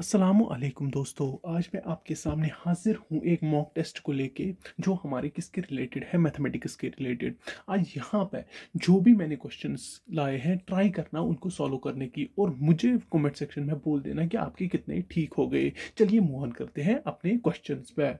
असलम दोस्तों आज मैं आपके सामने हाजिर हूँ एक मॉक टेस्ट को लेके जो हमारे किसके रिलेटेड है मैथमेटिक्स के रिलेटेड आज यहाँ पर जो भी मैंने क्वेश्चंस लाए हैं ट्राई करना उनको सॉल्व करने की और मुझे कमेंट सेक्शन में बोल देना कि आपके कितने ठीक हो गए चलिए मोहन करते हैं अपने क्वेश्चन पे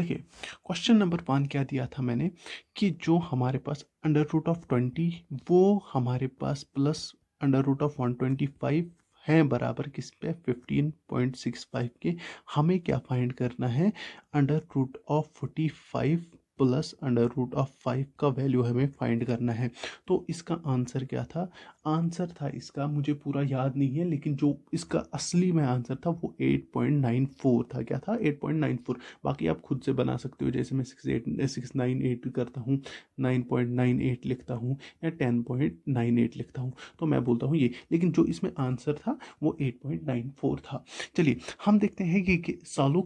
देखिए क्वेश्चन नंबर वन क्या दिया था मैंने कि जो हमारे पास अंडर रूट ऑफ ट्वेंटी वो हमारे पास plus under root of one twenty five हैं बराबर किस पे फिफ्टीन पॉइंट सिक्स फाइव के हमें क्या फाइंड करना है under root of forty five plus under root of five का वैल्यू हमें फाइंड करना है तो इसका आंसर क्या था आंसर था इसका मुझे पूरा याद नहीं है लेकिन जो इसका असली में आंसर था वो एट पॉइंट नाइन फोर था क्या था एट पॉइंट नाइन फोर बाकी आप खुद से बना सकते हो जैसे मैं six eight six nine eight करता हूँ नाइन पॉइंट नाइन एट लिखता हूँ या टेन पॉइंट नाइन एट लिखता हूँ तो मैं बोलता हूँ ये लेकिन जो इसमें आंसर था वो एट पॉइंट नाइन फोर था चलिए हम देखते हैं कि, कि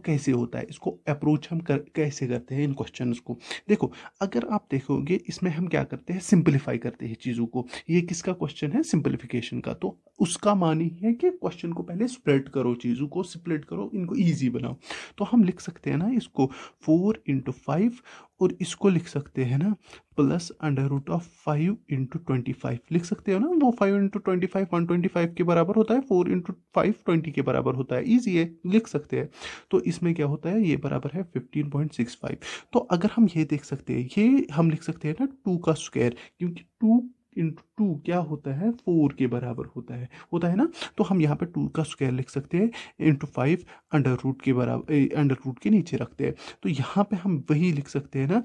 कैसे होता है इसको अप्रोच हम कर, कैसे करते हैं इन क्वेश्चन को देखो अगर आप देखोगे इसमें हम क्या करते हैं सिंपलीफाई करते हैं चीज़ों को ये किसका क्वेश्चन है सिंप्लीफिकेशन का तो उसका मान ही है कि क्वेश्चन को पहले स्प्रेड करो चीज़ों को स्प्लिट करो इनको ईजी बनाओ तो हम लिख सकते हैं ना इसको फोर इंटू फाइव और इसको लिख सकते हैं ना plus under root of five into twenty five लिख सकते हो ना वो five into twenty five one twenty five के बराबर होता है फोर इंटू फाइव ट्वेंटी के बराबर होता है ईजी है लिख सकते हैं तो इसमें क्या होता है ये बराबर है फिफ्टीन पॉइंट सिक्स फाइव तो अगर हम ये देख सकते हैं ये हम लिख सकते हैं ना टू का स्क्वायर क्योंकि टू इंटू टू क्या होता है फोर के बराबर होता है होता है ना तो हम यहाँ पे टू का स्क्वायर लिख सकते हैं इंटू फाइव अंडर रूट के बराबर अंडर रूट के नीचे रखते हैं तो यहाँ पे हम वही लिख सकते हैं ना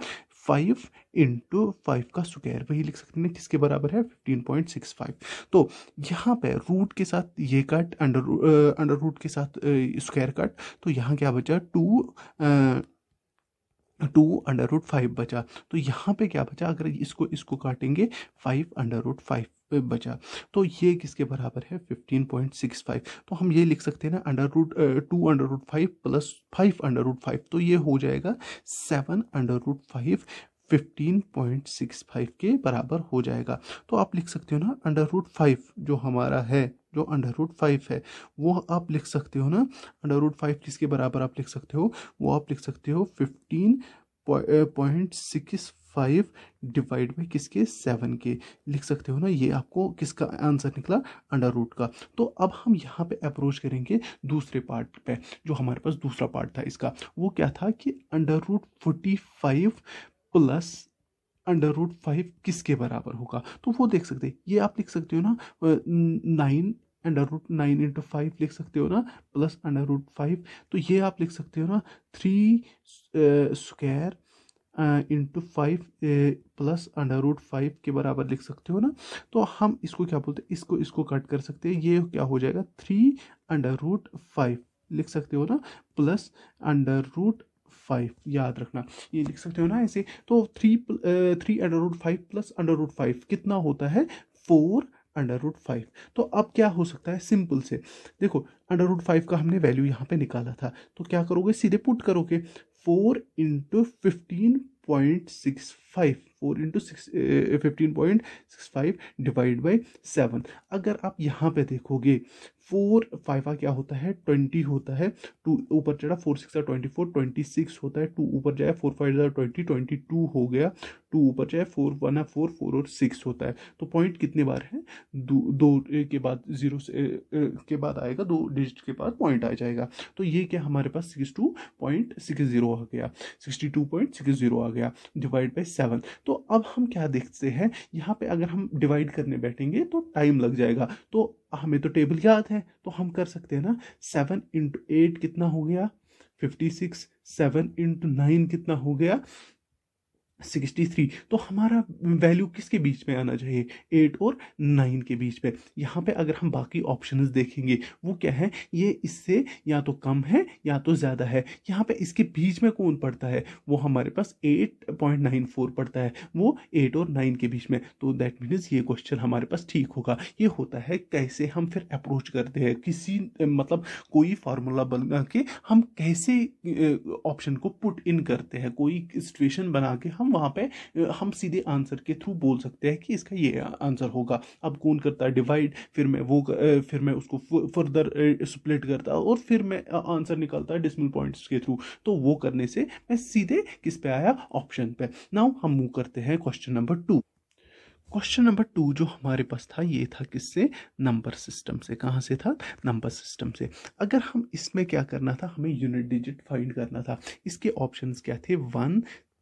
फाइव इंटू फाइव का स्क्वायर वही लिख सकते हैं किसके बराबर है फिफ्टीन पॉइंट सिक्स फाइव तो यहाँ पे रूट के साथ ये कट अंडर अंडर रूट के साथ स्क्वायर कट तो यहाँ क्या बचा two two under root five बचा तो यहाँ पे क्या बचा अगर इसको इसको काटेंगे फाइव अंडर रूट फाइव बचा तो ये किसके बराबर है फिफ्टीन पॉइंट सिक्स फाइव तो हम ये लिख सकते हैं ना under root two under root five plus five under root five तो ये हो जाएगा सेवन अंडर रूट फाइव 15.65 के बराबर हो जाएगा तो आप लिख सकते हो ना अंडर रूट फाइव जो हमारा है जो अंडर रूट फाइव है वो आप लिख सकते हो ना अंडर रूट फाइव किसके बराबर आप लिख सकते हो वो आप लिख सकते हो fifteen point six five divide by किसके सेवन के लिख सकते हो ना ये आपको किसका आंसर निकला अंडर रूट का तो अब हम यहाँ पे अप्रोच करेंगे दूसरे पार्ट पे जो हमारे पास दूसरा पार्ट था इसका वो क्या था कि under root forty five plus under root five किसके बराबर होगा तो वो देख सकते ये आप लिख सकते हो ना nine under root nine into five लिख सकते हो ना प्लस अंडर रूट फाइव तो ये आप लिख सकते हो ना three square into five plus under root five के बराबर लिख सकते हो ना तो हम इसको क्या बोलते हैं इसको इसको कट कर सकते हैं ये क्या हो जाएगा थ्री अंडर रूट फाइव लिख सकते हो ना प्लस अंडर रूट फाइव याद रखना ये लिख सकते हो ना ऐसे तो three three under root five plus under root five कितना होता है फोर अंडर रूट फाइव तो अब क्या हो सकता है सिंपल से देखो अंडर रूट फाइव का हमने वैल्यू यहाँ पे निकाला था तो क्या करोगे सीधे पुट करोगे four into fifteen point six five four into six fifteen point six five divide by seven अगर आप यहाँ पे देखोगे फोर फाइव क्या होता है ट्वेंटी होता है टू ऊपर चढ़ा four six twenty four twenty six होता है टू ऊपर जाए four five twenty twenty two हो गया टू ऊपर जाए फोर वन है फोर फोर और सिक्स होता है तो पॉइंट कितने बार है दो दो के बाद जीरो से के बाद आएगा दो डिजिट के बाद पॉइंट आ जाएगा तो ये क्या हमारे पास six two point six zero आ गया sixty two point six zero आ गया डिवाइड बाई सेवन सेवन तो अब हम क्या देखते हैं यहाँ पे अगर हम डिवाइड करने बैठेंगे तो टाइम लग जाएगा तो हमें तो टेबल याद है तो हम कर सकते हैं ना सेवन इंटू एट कितना हो गया fifty six seven into nine कितना हो गया सिक्सटी थ्री तो हमारा वैल्यू किसके बीच में आना चाहिए एट और नाइन के बीच में यहाँ पे अगर हम बाकी ऑप्शन देखेंगे वो क्या है ये इससे या तो कम है या तो ज़्यादा है यहाँ पे इसके बीच में कौन पड़ता है वो हमारे पास एट पॉइंट नाइन फोर पड़ता है वो एट और नाइन के बीच में तो दैट मीन्स ये क्वेश्चन हमारे पास ठीक होगा ये होता है कैसे हम फिर अप्रोच करते हैं किसी मतलब कोई फार्मूला बना के हम कैसे ऑप्शन को पुट इन करते हैं कोई सिचुएशन बना के हम हम वहाँ पे हम सीधे आंसर के थ्रू बोल सकते हैं कि इसका ये आंसर होगा अब कौन करता है डिवाइड फिर मैं वो फिर मैं उसको फर्दर स्प्लिट करता और फिर मैं आंसर निकालता है डिसमल पॉइंट्स के थ्रू तो वो करने से मैं सीधे किस पे आया ऑप्शन पे नाउ हम मूव करते हैं question number two question number two जो हमारे पास था ये था किससे नंबर सिस्टम से कहाँ से था नंबर सिस्टम से अगर हम इसमें क्या करना था हमें यूनिट डिजिट फाइंड करना था इसके ऑप्शंस क्या थे वन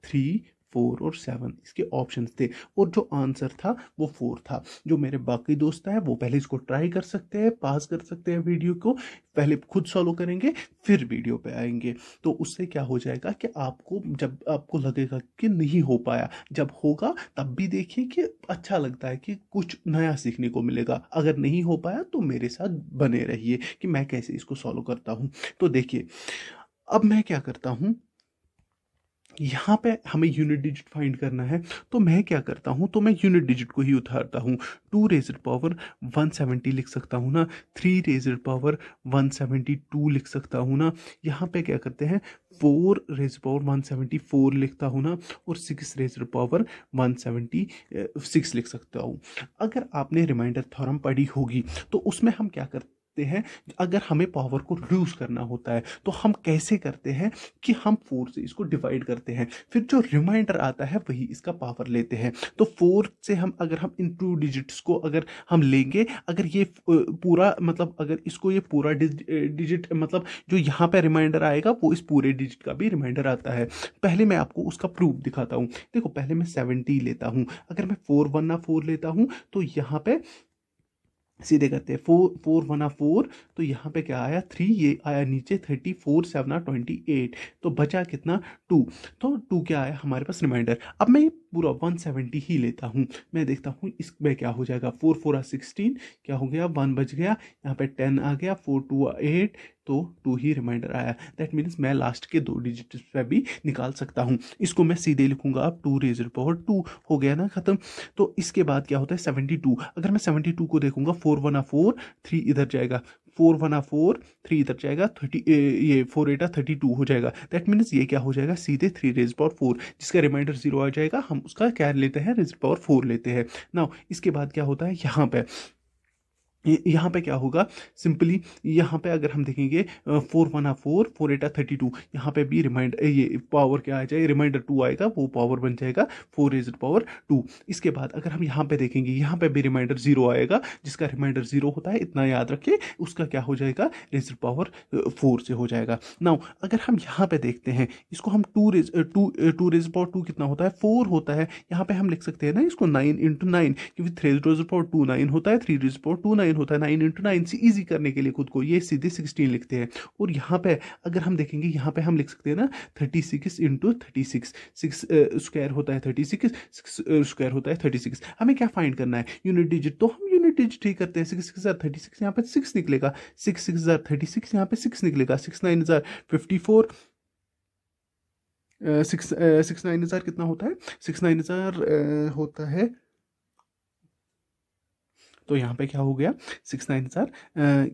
थ्री फोर और सेवन इसके ऑप्शन थे और जो आंसर था वो फोर था जो मेरे बाकी दोस्त हैं वो पहले इसको ट्राई कर सकते हैं पास कर सकते हैं वीडियो को पहले खुद सॉलो करेंगे फिर वीडियो पे आएंगे तो उससे क्या हो जाएगा कि आपको जब आपको लगेगा कि नहीं हो पाया जब होगा तब भी देखिए कि अच्छा लगता है कि कुछ नया सीखने को मिलेगा अगर नहीं हो पाया तो मेरे साथ बने रहिए कि मैं कैसे इसको सॉल्व करता हूँ तो देखिए अब मैं क्या करता हूँ यहाँ पे हमें यूनिट डिजिट फाइंड करना है तो मैं क्या करता हूँ तो मैं यूनिट डिजिट को ही उतारता हूँ टू रेजड पावर 170 लिख सकता हूँ ना थ्री रेजड पावर 172 लिख सकता हूँ ना यहाँ पे क्या करते हैं फोर रेज पावर 174 लिखता हूँ ना और सिक्स रेज पावर 176 लिख सकता हूँ अगर आपने रिमाइंडर थॉरम पढ़ी होगी तो उसमें हम क्या करते सकते हैं अगर हमें पावर को रिड्यूस करना होता है तो हम कैसे करते हैं कि हम फोर से इसको डिवाइड करते हैं फिर जो रिमाइंडर आता है वही इसका पावर लेते हैं तो फोर से हम अगर हम इन टू डिजिट्स को अगर हम लेंगे अगर ये पूरा मतलब अगर इसको ये पूरा डिजिट मतलब जो यहाँ पर रिमाइंडर आएगा वो इस पूरे डिजिट का भी रिमाइंडर आता है पहले मैं आपको उसका प्रूफ दिखाता हूँ देखो पहले मैं सेवेंटी लेता हूँ अगर मैं फोर वन ना फोर लेता हूँ तो यहाँ पर सीधे करते हैं फोर फोर वना फोर तो यहाँ पे क्या आया थ्री ये आया नीचे thirty four seven twenty eight तो बचा कितना टू तो टू क्या आया हमारे पास रिमाइंडर अब मैं पूरा 170 ही लेता हूँ मैं देखता हूँ इसमें क्या हो जाएगा फोर फोर आ सिक्सटीन क्या हो गया वन बज गया यहाँ पे टेन आ गया फोर टू आ एट तो टू ही रिमाइंडर आया दैट मीन्स मैं लास्ट के दो डिजिट पे भी निकाल सकता हूँ इसको मैं सीधे लिखूंगा अब टू रेज पावर टू हो गया ना ख़त्म तो इसके बाद क्या होता है सेवेंटी टू अगर मैं सेवेंटी टू को देखूंगा फोर वन आ फोर थ्री इधर जाएगा फोर वन फोर थ्री इधर जाएगा थर्टी ये फोर एटा थर्टी टू हो जाएगा दैट मीन्स ये क्या हो जाएगा सीधे थ्री रेज पावर फोर जिसका रिमाइंडर जीरो आ जाएगा हम उसका क्या लेते हैं रेज पावर फोर लेते हैं ना इसके बाद क्या होता है यहाँ पर यहाँ पे क्या होगा सिंपली यहाँ पे अगर हम देखेंगे फोर वन आ फोर फोर एट आ थर्टी टू यहाँ पे भी रिमाइंडर ये पावर क्या आ जाए रिमाइंडर टू आएगा वो पावर बन जाएगा फोर इज पावर टू इसके बाद अगर हम यहाँ पे देखेंगे यहाँ पे भी रिमाइंडर जीरो आएगा जिसका रिमाइंडर जीरो होता है इतना याद रखिए उसका क्या हो जाएगा रेज पावर फोर से हो जाएगा नाउ अगर हम यहाँ पे देखते हैं इसको हम two raise two two raise power two कितना होता है फोर होता है यहाँ पे हम लिख सकते हैं ना इसको नाइन इंटू नाइन क्योंकि three raise power two nine होता है three raise power two nine nine होता है नाइन इंटू नाइन से ईजी करने के लिए खुद को ये सीधे सिक्सटीन लिखते हैं और यहाँ पे अगर हम देखेंगे यहाँ पे हम लिख सकते हैं ना thirty six into thirty six six square होता है थर्टी सिक्स सिक्स स्क्वायर होता है थर्टी सिक्स हमें क्या फाइंड करना है यूनिट डिजिट तो हम यूनिट डिजिट ठीक करते हैं सिक्स हज़ार थर्टी सिक्स यहाँ पर सिक्स निकलेगा सिक्स सिक्स हज़ार थर्टी सिक्स यहाँ पर सिक्स निकलेगा सिक्स नाइन हज़ार fifty four six six nine हज़ार कितना होता है सिक्स नाइन हज़ार होता है तो यहाँ पे क्या हो गया सिक्स नाइन हजार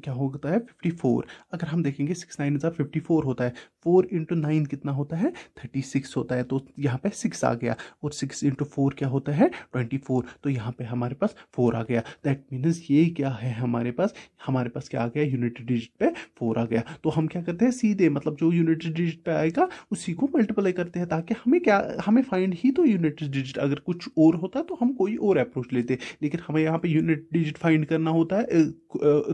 क्या होता है फिफ्टी फोर अगर हम देखेंगे सिक्स नाइन हज़ार फिफ्टी फोर होता है फोर इंटू नाइन कितना होता है थर्टी सिक्स होता है तो यहाँ पे सिक्स आ गया और सिक्स इंटू फोर क्या होता है ट्वेंटी फोर तो यहाँ पे हमारे पास फोर आ गया दैट मीन्स ये क्या है हमारे पास हमारे पास क्या आ गया यूनिट डिजिट पे फोर आ गया तो हम क्या करते हैं सीधे मतलब जो यूनिट डिजिट पे आएगा उसी को मल्टीप्लाई करते हैं ताकि हमें क्या हमें फाइंड ही तो यूनिट डिजिट अगर कुछ और होता तो हम कोई और अप्रोच लेते लेकिन हमें यहाँ पर यूनिट डिजिट फाइंड करना होता है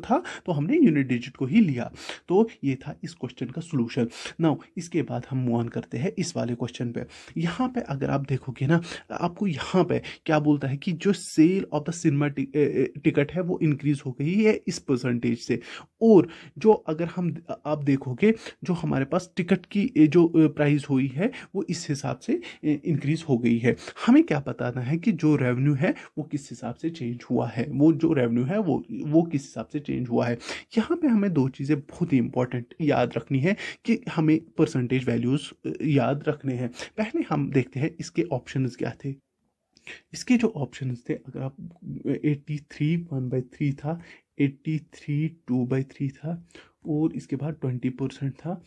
था तो हमने यूनिट डिजिट को ही लिया तो ये था इस क्वेश्चन का सोल्यूशन नाउ इसके बाद हम मूव ऑन करते हैं इस वाले क्वेश्चन पे यहाँ पे अगर आप देखोगे ना आपको यहाँ पे क्या बोलता है कि जो sale of the cinema ticket है वो इंक्रीज हो गई है इस परसेंटेज से और जो अगर हम आप देखोगे जो हमारे पास टिकट की जो प्राइस हुई है वो इस हिसाब से इंक्रीज हो गई है हमें क्या बताना है कि जो रेवेन्यू है वो किस हिसाब से चेंज हुआ है वो जो रेवेन्यू है वो वो किस हिसाब से चेंज हुआ है यहाँ पे हमें दो चीज़ें बहुत ही इंपॉर्टेंट याद रखनी है कि हमें परसेंटेज वैल्यूज़ याद रखने हैं पहले हम देखते हैं इसके ऑप्शन क्या थे इसके जो ऑप्शन थे अगर आप eighty three one by three था eighty three two by three था और इसके बाद ट्वेंटी परसेंट था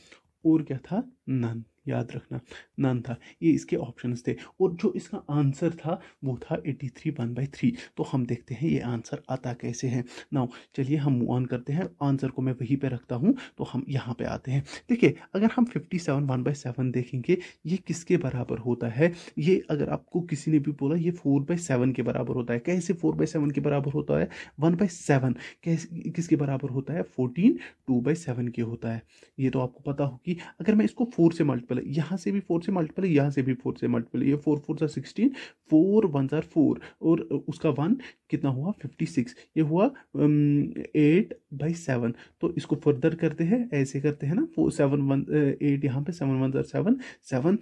और क्या था नन याद रखना नन था ये इसके ऑप्शंस थे और जो इसका आंसर था वो था eighty three one by three तो हम देखते हैं ये आंसर आता कैसे है ना चलिए हम मूव ऑन करते हैं आंसर को मैं वहीं पे रखता हूँ तो हम यहाँ पे आते हैं देखिए अगर हम fifty seven one by seven देखेंगे ये किसके बराबर होता है ये अगर आपको किसी ने भी बोला ये फोर बाई सेवन के बराबर होता है कैसे फोर बाई सेवन के बराबर होता है वन बाई सेवन कैसे किसके बराबर होता है फोर्टीन टू बाई सेवन के होता है ये तो आपको पता होगी अगर मैं इसको फोर से मल्टी मल्टीपल है यहाँ से भी फोर से मल्टीपल है यहाँ से भी फोर से मल्टीपल है ये फोर फोर सा सिक्सटीन फोर वन ज़ार फोर और उसका वन कितना हुआ फिफ्टी सिक्स ये हुआ एट बाई सेवन तो इसको फर्दर करते हैं ऐसे करते हैं ना फोर सेवन वन एट यहाँ पे सेवन वन ज़ार सेवन सेवन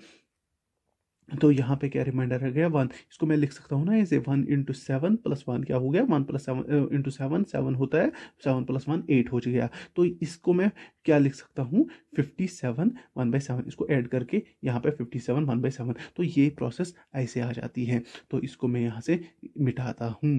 तो यहाँ पे क्या रिमाइंडर रह गया वन इसको मैं लिख सकता हूँ ना इसे one into seven plus one क्या हो गया one plus seven into seven seven होता है सेवन प्लस वन एट हो गया तो इसको मैं क्या लिख सकता हूँ fifty seven one by seven इसको ऐड करके यहाँ पे fifty seven one by seven तो ये प्रोसेस ऐसे आ जाती है तो इसको मैं यहाँ से मिटाता हूँ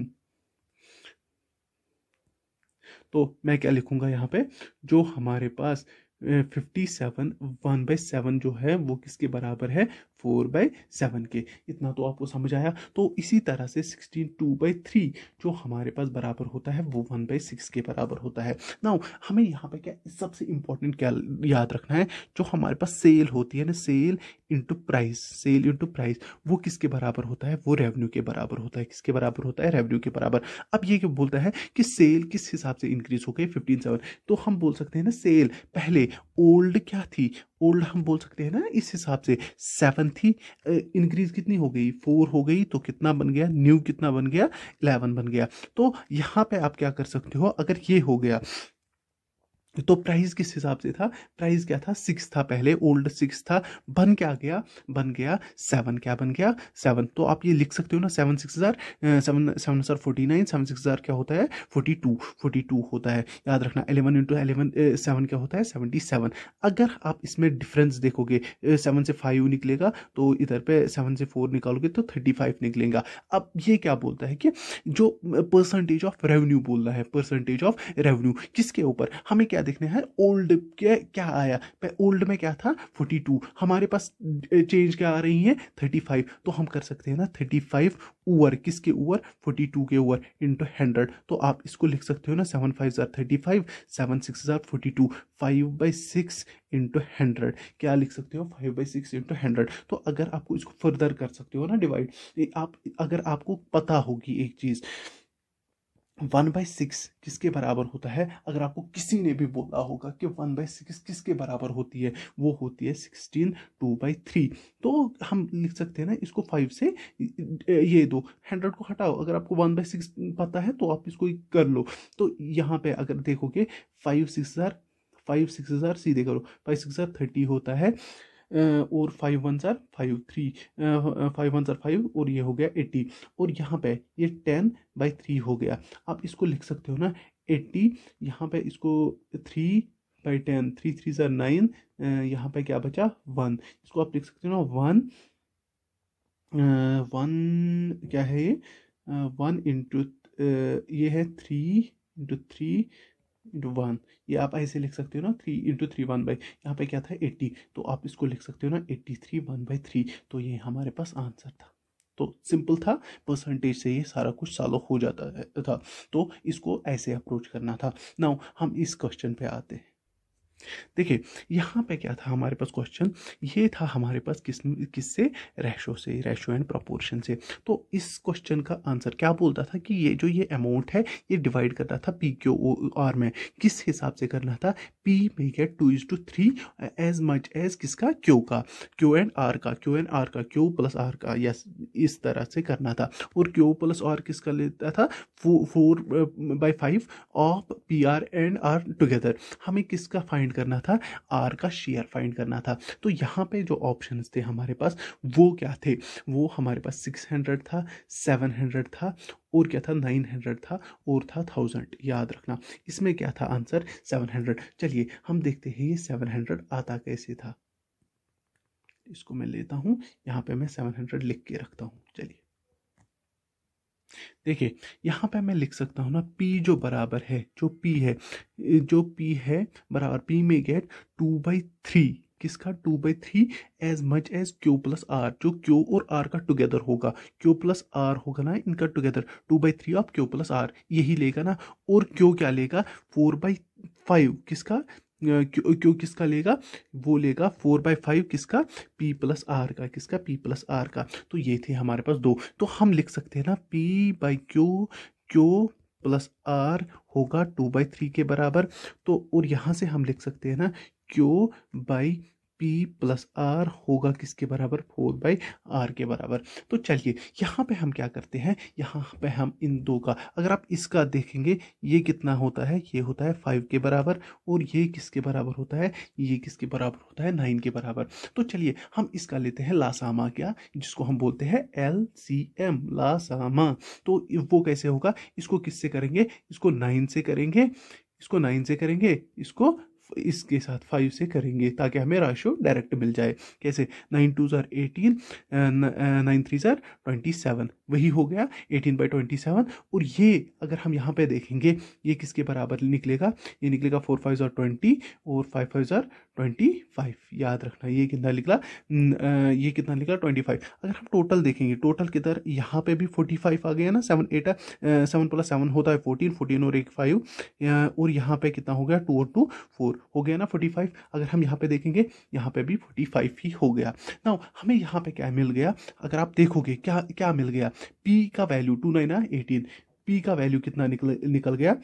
तो मैं क्या लिखूँगा यहाँ पे जो हमारे पास fifty seven one by seven जो है वो किसके बराबर है फोर बाई सेवन के इतना तो आपको समझ आया तो इसी तरह से सिक्सटीन टू बाई थ्री जो हमारे पास बराबर होता है वो वन बाई सिक्स के बराबर होता है ना हमें यहाँ पे क्या सबसे इम्पोर्टेंट क्या याद रखना है जो हमारे पास सेल होती है ना sale into price sale into price वो किसके बराबर होता है वो रेवन्यू के बराबर होता है किसके बराबर होता है रेवन्यू के बराबर अब ये क्या बोलता है कि सेल किस हिसाब से इंक्रीज हो गई फिफ्टीन सेवन तो हम बोल सकते हैं ना सेल पहले ओल्ड क्या थी ओल्ड हम बोल सकते हैं ना इस हिसाब से सेवन थी इंक्रीज कितनी हो गई फोर हो गई तो कितना बन गया न्यू कितना बन गया इलेवन बन गया तो यहाँ पे आप क्या कर सकते हो अगर ये हो गया तो प्राइस किस हिसाब से था प्राइस क्या था सिक्स था पहले ओल्ड सिक्स था बन क्या गया बन गया सेवन क्या बन गया सेवन तो आप ये लिख सकते हो ना सेवन सिक्स हज़ार सेवन सेवन हज़ार फोर्टी नाइन सेवन सिक्स हज़ार क्या होता है फोर्टी टू फोर्टी टू होता है याद रखना एलेवन इंटू एलेवन सेवन क्या होता है सेवेंटी सेवन अगर आप इसमें डिफरेंस देखोगे सेवन से फाइव निकलेगा तो इधर पर सेवन से फोर निकालोगे तो थर्टी फाइव निकलेगा अब ये क्या बोलता है कि जो परसेंटेज ऑफ रेवन्यू बोल रहा है परसेंटेज ऑफ रेवन्यू किसके ऊपर हमें क्या क्या देखने हैं ओल्ड क्या क्या आया ओल्ड में क्या था 42 हमारे पास चेंज क्या आ रही है 35 तो हम कर सकते हैं ना 35 फाइव ओवर किसके ओवर 42 के ओवर इंटू हंड्रेड तो आप इसको लिख सकते हो ना सेवन फाइव हजार थर्टी फाइव सेवन सिक्स हजार forty two five by six into hundred क्या लिख सकते हो five by six into hundred तो अगर आपको इसको फर्दर कर सकते हो ना डिवाइड आप अगर आपको पता होगी एक चीज़ वन बाई सिक्स किसके बराबर होता है अगर आपको किसी ने भी बोला होगा कि वन बाई सिक्स किसके बराबर होती है वो होती है सिक्सटीन टू बाई थ्री तो हम लिख सकते हैं ना इसको फाइव से ये दो हंड्रेड को हटाओ अगर आपको वन बाई सिक्स पता है तो आप इसको कर लो तो यहाँ पे अगर देखोगे फाइव सिक्स हज़ार फाइव सिक्स हज़ार सीधे करो फाइव सिक्स हज़ार थर्टी होता है और फाइव वन सर फाइव थ्री फाइव वन सर फाइव और ये हो गया एट्टी और यहाँ पे ये टेन बाई थ्री हो गया आप इसको लिख सकते हो ना एट्टी यहाँ पे इसको three by ten three three सर नाइन यहाँ पे क्या बचा वन इसको आप लिख सकते हो ना वन वन क्या है ये वन इंटू ये है three into three into one ये आप ऐसे लिख सकते हो ना three into three one by यहाँ पे क्या था एट्टी तो आप इसको लिख सकते हो ना eighty three one by three तो ये हमारे पास आंसर था तो सिंपल था परसेंटेज से ये सारा कुछ सालो हो जाता था तो इसको ऐसे अप्रोच करना था नाउ हम इस क्वेश्चन पे आते हैं देखिए यहाँ पे क्या था हमारे पास क्वेश्चन ये था हमारे पास किस किससे रेशो से रेशो एंड प्रोपोर्शन से तो इस क्वेश्चन का आंसर क्या बोलता था कि ये जो ये अमाउंट है ये डिवाइड करता था पी क्यू ओ आर में किस हिसाब से करना था पी में get two is to three as much as किसका क्यू का क्यू एंड आर का क्यू एंड आर का क्यू प्लस आर का यस इस तरह से करना था और क्यू प्लस आर किसका लेता था four by five of P R and R together हमें किसका फाइंड फाइंड करना था आर का शेयर फाइंड करना था तो यहाँ पे जो ऑप्शन थे हमारे पास वो क्या थे वो हमारे पास सिक्स हंड्रेड था सेवन हंड्रेड था और क्या था नाइन हंड्रेड था और था थाउजेंड याद रखना इसमें क्या था आंसर सेवन हंड्रेड चलिए हम देखते हैं ये सेवन हंड्रेड आता कैसे था इसको मैं लेता हूँ यहाँ पे मैं सेवन हंड्रेड लिख के रखता हूँ देखिए यहाँ पे मैं लिख सकता हूँ ना P जो बराबर है जो P है जो P है बराबर P में गेट टू बाई थ्री किसका two by three as much as Q plus R जो क्यू और आर का टुगेदर होगा क्यू प्लस आर होगा ना इनका together two by three of Q plus R यही लेगा ना और क्यू क्या लेगा फोर बाई फाइव किसका क्यों क्यों किसका लेगा वो लेगा फोर बाई फाइव किसका पी प्लस आर का किसका पी प्लस आर का तो ये थे हमारे पास दो तो हम लिख सकते हैं ना P by Q Q plus R होगा टू बाई थ्री के बराबर तो और यहाँ से हम लिख सकते हैं ना Q by P plus R होगा किसके बराबर फोर बाई आर के बराबर तो चलिए यहाँ पे हम क्या करते हैं यहाँ पे हम इन दो का अगर आप इसका देखेंगे ये कितना होता है ये होता है फाइव के बराबर और ये किसके बराबर होता है ये किसके बराबर होता है नाइन के बराबर तो चलिए हम इसका लेते हैं लासामा क्या जिसको हम बोलते हैं एल सी एम लासामा तो वो कैसे होगा इसको किससे करेंगे इसको नाइन से करेंगे इसको नाइन से करेंगे इसको इसके साथ फाइव से करेंगे ताकि हमें राशो डायरेक्ट मिल जाए कैसे नाइन टू ज़ार एटीन नाइन थ्री ज़ार ट्वेंटी सेवन वही हो गया एटीन बाई ट्वेंटी सेवन और ये अगर हम यहाँ पे देखेंगे ये किसके बराबर निकलेगा ये निकलेगा फोर फाइव ज़ार ट्वेंटी और फाइव फाइव ज़ार ट्वेंटी फाइव याद रखना ये कितना निकला ये कितना निकला ट्वेंटी फाइव अगर हम टोटल देखेंगे टोटल किधर यहाँ पे भी फोर्टी फाइव आ गया ना seven eight seven plus seven होता है फोर्टीन फोर्टीन और एक फाइव और यहाँ पे कितना हो गया टू और टू फोर हो गया ना फोर्टी फाइव अगर हम यहाँ पे देखेंगे यहाँ पे भी फोर्टी फाइव ही हो गया ना हमें यहाँ पे क्या मिल गया अगर आप देखोगे क्या क्या मिल गया पी का value two nine eighteen P का वैल्यू कितना निकल निकल गया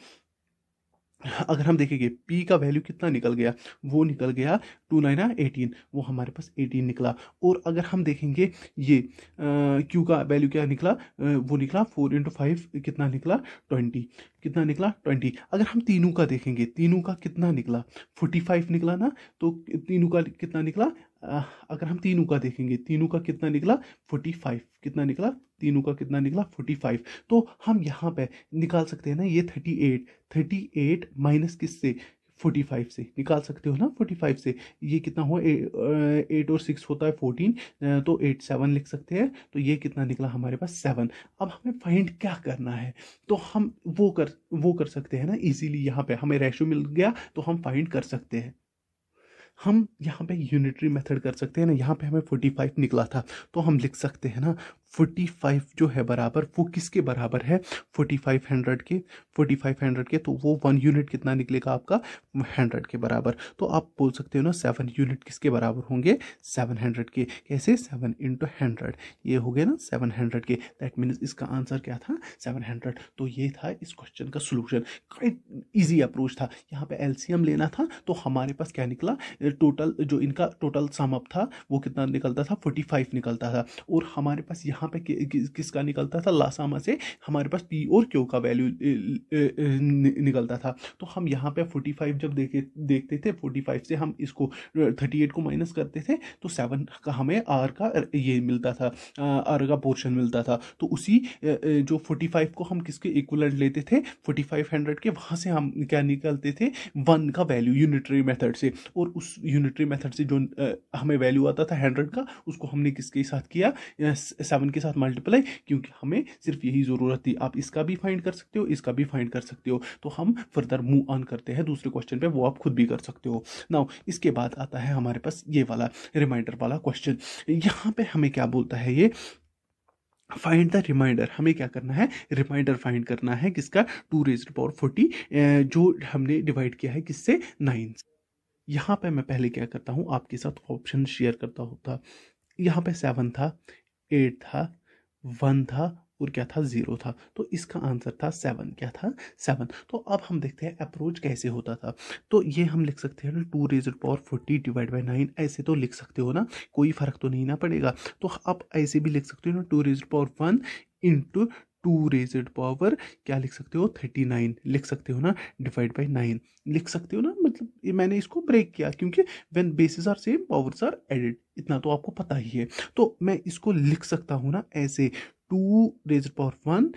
अगर हम देखेंगे P का वैल्यू कितना निकल गया वो निकल गया टू नाइना एटीन वो हमारे पास एटीन निकला और अगर हम देखेंगे ये क्यू Q का वैल्यू क्या निकला आ, वो निकला फोर इंटू फाइव कितना निकला ट्वेंटी कितना निकला ट्वेंटी अगर हम तीनों का देखेंगे तीनों का कितना निकला फोर्टी फाइव निकला ना तो तीनों का कितना निकला अगर हम तीनों का देखेंगे तीनों का कितना निकला फोर्टी फाइव कितना निकला तीनों का कितना निकला फोर्टी फाइव तो हम यहाँ पे निकाल सकते हैं ना ये thirty eight thirty eight minus किस से फोर्टी फाइव से निकाल सकते हो ना फोर्टी फाइव से ये कितना हो एट और सिक्स होता है फोर्टीन तो एट सेवन लिख सकते हैं तो ये कितना निकला हमारे पास सेवन अब हमें फाइंड क्या करना है तो हम वो कर वो कर सकते हैं ना इजीली यहाँ पे हमें रेशो मिल गया तो हम फाइंड कर सकते हैं हम यहाँ पे यूनिटरी मेथड कर सकते हैं ना यहाँ पे हमें 45 निकला था तो हम लिख सकते हैं ना फोर्टी फाइव जो है बराबर वो किसके बराबर है फोर्टी फाइव हंड्रेड के फोर्टी फाइव हंड्रेड के तो वो वन यूनिट कितना निकलेगा आपका हंड्रेड के बराबर तो आप बोल सकते हो ना सेवन यूनिट किसके बराबर होंगे सेवन हंड्रेड के कैसे सेवन इंटू हंड्रेड ये हो गए ना सेवन हंड्रेड के दैट मीन्स इसका आंसर क्या था सेवन हंड्रेड तो ये था इस क्वेश्चन का सोल्यूशन क्वाइट ईजी अप्रोच था यहाँ पे एलसीएम लेना था तो हमारे पास क्या निकला टोटल जो इनका टोटल समअप था वो कितना निकलता था फोर्टी फाइव निकलता था और हमारे पास यहाँ यहाँ पे कि, किसका निकलता था लासामा से हमारे पास पी और क्यू का वैल्यू निकलता था तो हम यहाँ पे 45 जब देखे देखते थे 45 से हम इसको 38 को माइनस करते थे तो सेवन का हमें आर का ये मिलता था आर का पोर्शन मिलता था तो उसी जो 45 को हम किसके इक्वलेंट लेते थे 4500 के वहाँ से हम क्या निकलते थे वन का वैल्यू यूनिटरी मेथड से और उस यूनिटरी मेथड से जो हमें वैल्यू आता था हंड्रेड का उसको हमने किसके साथ किया सेवन सेवन के साथ मल्टीप्लाई क्योंकि हमें सिर्फ यही ज़रूरत थी आप इसका भी फाइंड कर सकते हो इसका भी फाइंड कर सकते हो तो हम फर्दर मूव ऑन करते हैं दूसरे क्वेश्चन पर वो आप खुद भी कर सकते हो नाउ इसके बाद आता है हमारे पास ये वाला रिमाइंडर वाला क्वेश्चन यहाँ पे हमें क्या बोलता है ये फाइंड द रिमाइंडर हमें क्या करना है रिमाइंडर फाइंड करना है किसका टू रेज पावर फोर्टी जो हमने डिवाइड किया है किससे नाइन यहाँ पे मैं पहले क्या करता हूँ आपके साथ ऑप्शन शेयर करता होता यहाँ पे सेवन था एट था वन था और क्या था ज़ीरो था तो इसका आंसर था सेवन क्या था सेवन तो अब हम देखते हैं अप्रोच कैसे होता था तो ये हम लिख सकते हैं ना two raise power forty divide by nine ऐसे तो लिख सकते हो ना कोई फ़र्क तो नहीं ना पड़ेगा तो आप ऐसे भी लिख सकते हो ना two raise power one into two raised power क्या लिख सकते हो थर्टी नाइन लिख सकते हो ना डिवाइड बाई नाइन लिख सकते हो ना मतलब ये मैंने इसको ब्रेक किया क्योंकि when bases are same powers are added इतना तो आपको पता ही है तो मैं इसको लिख सकता हूँ ना ऐसे two raised power one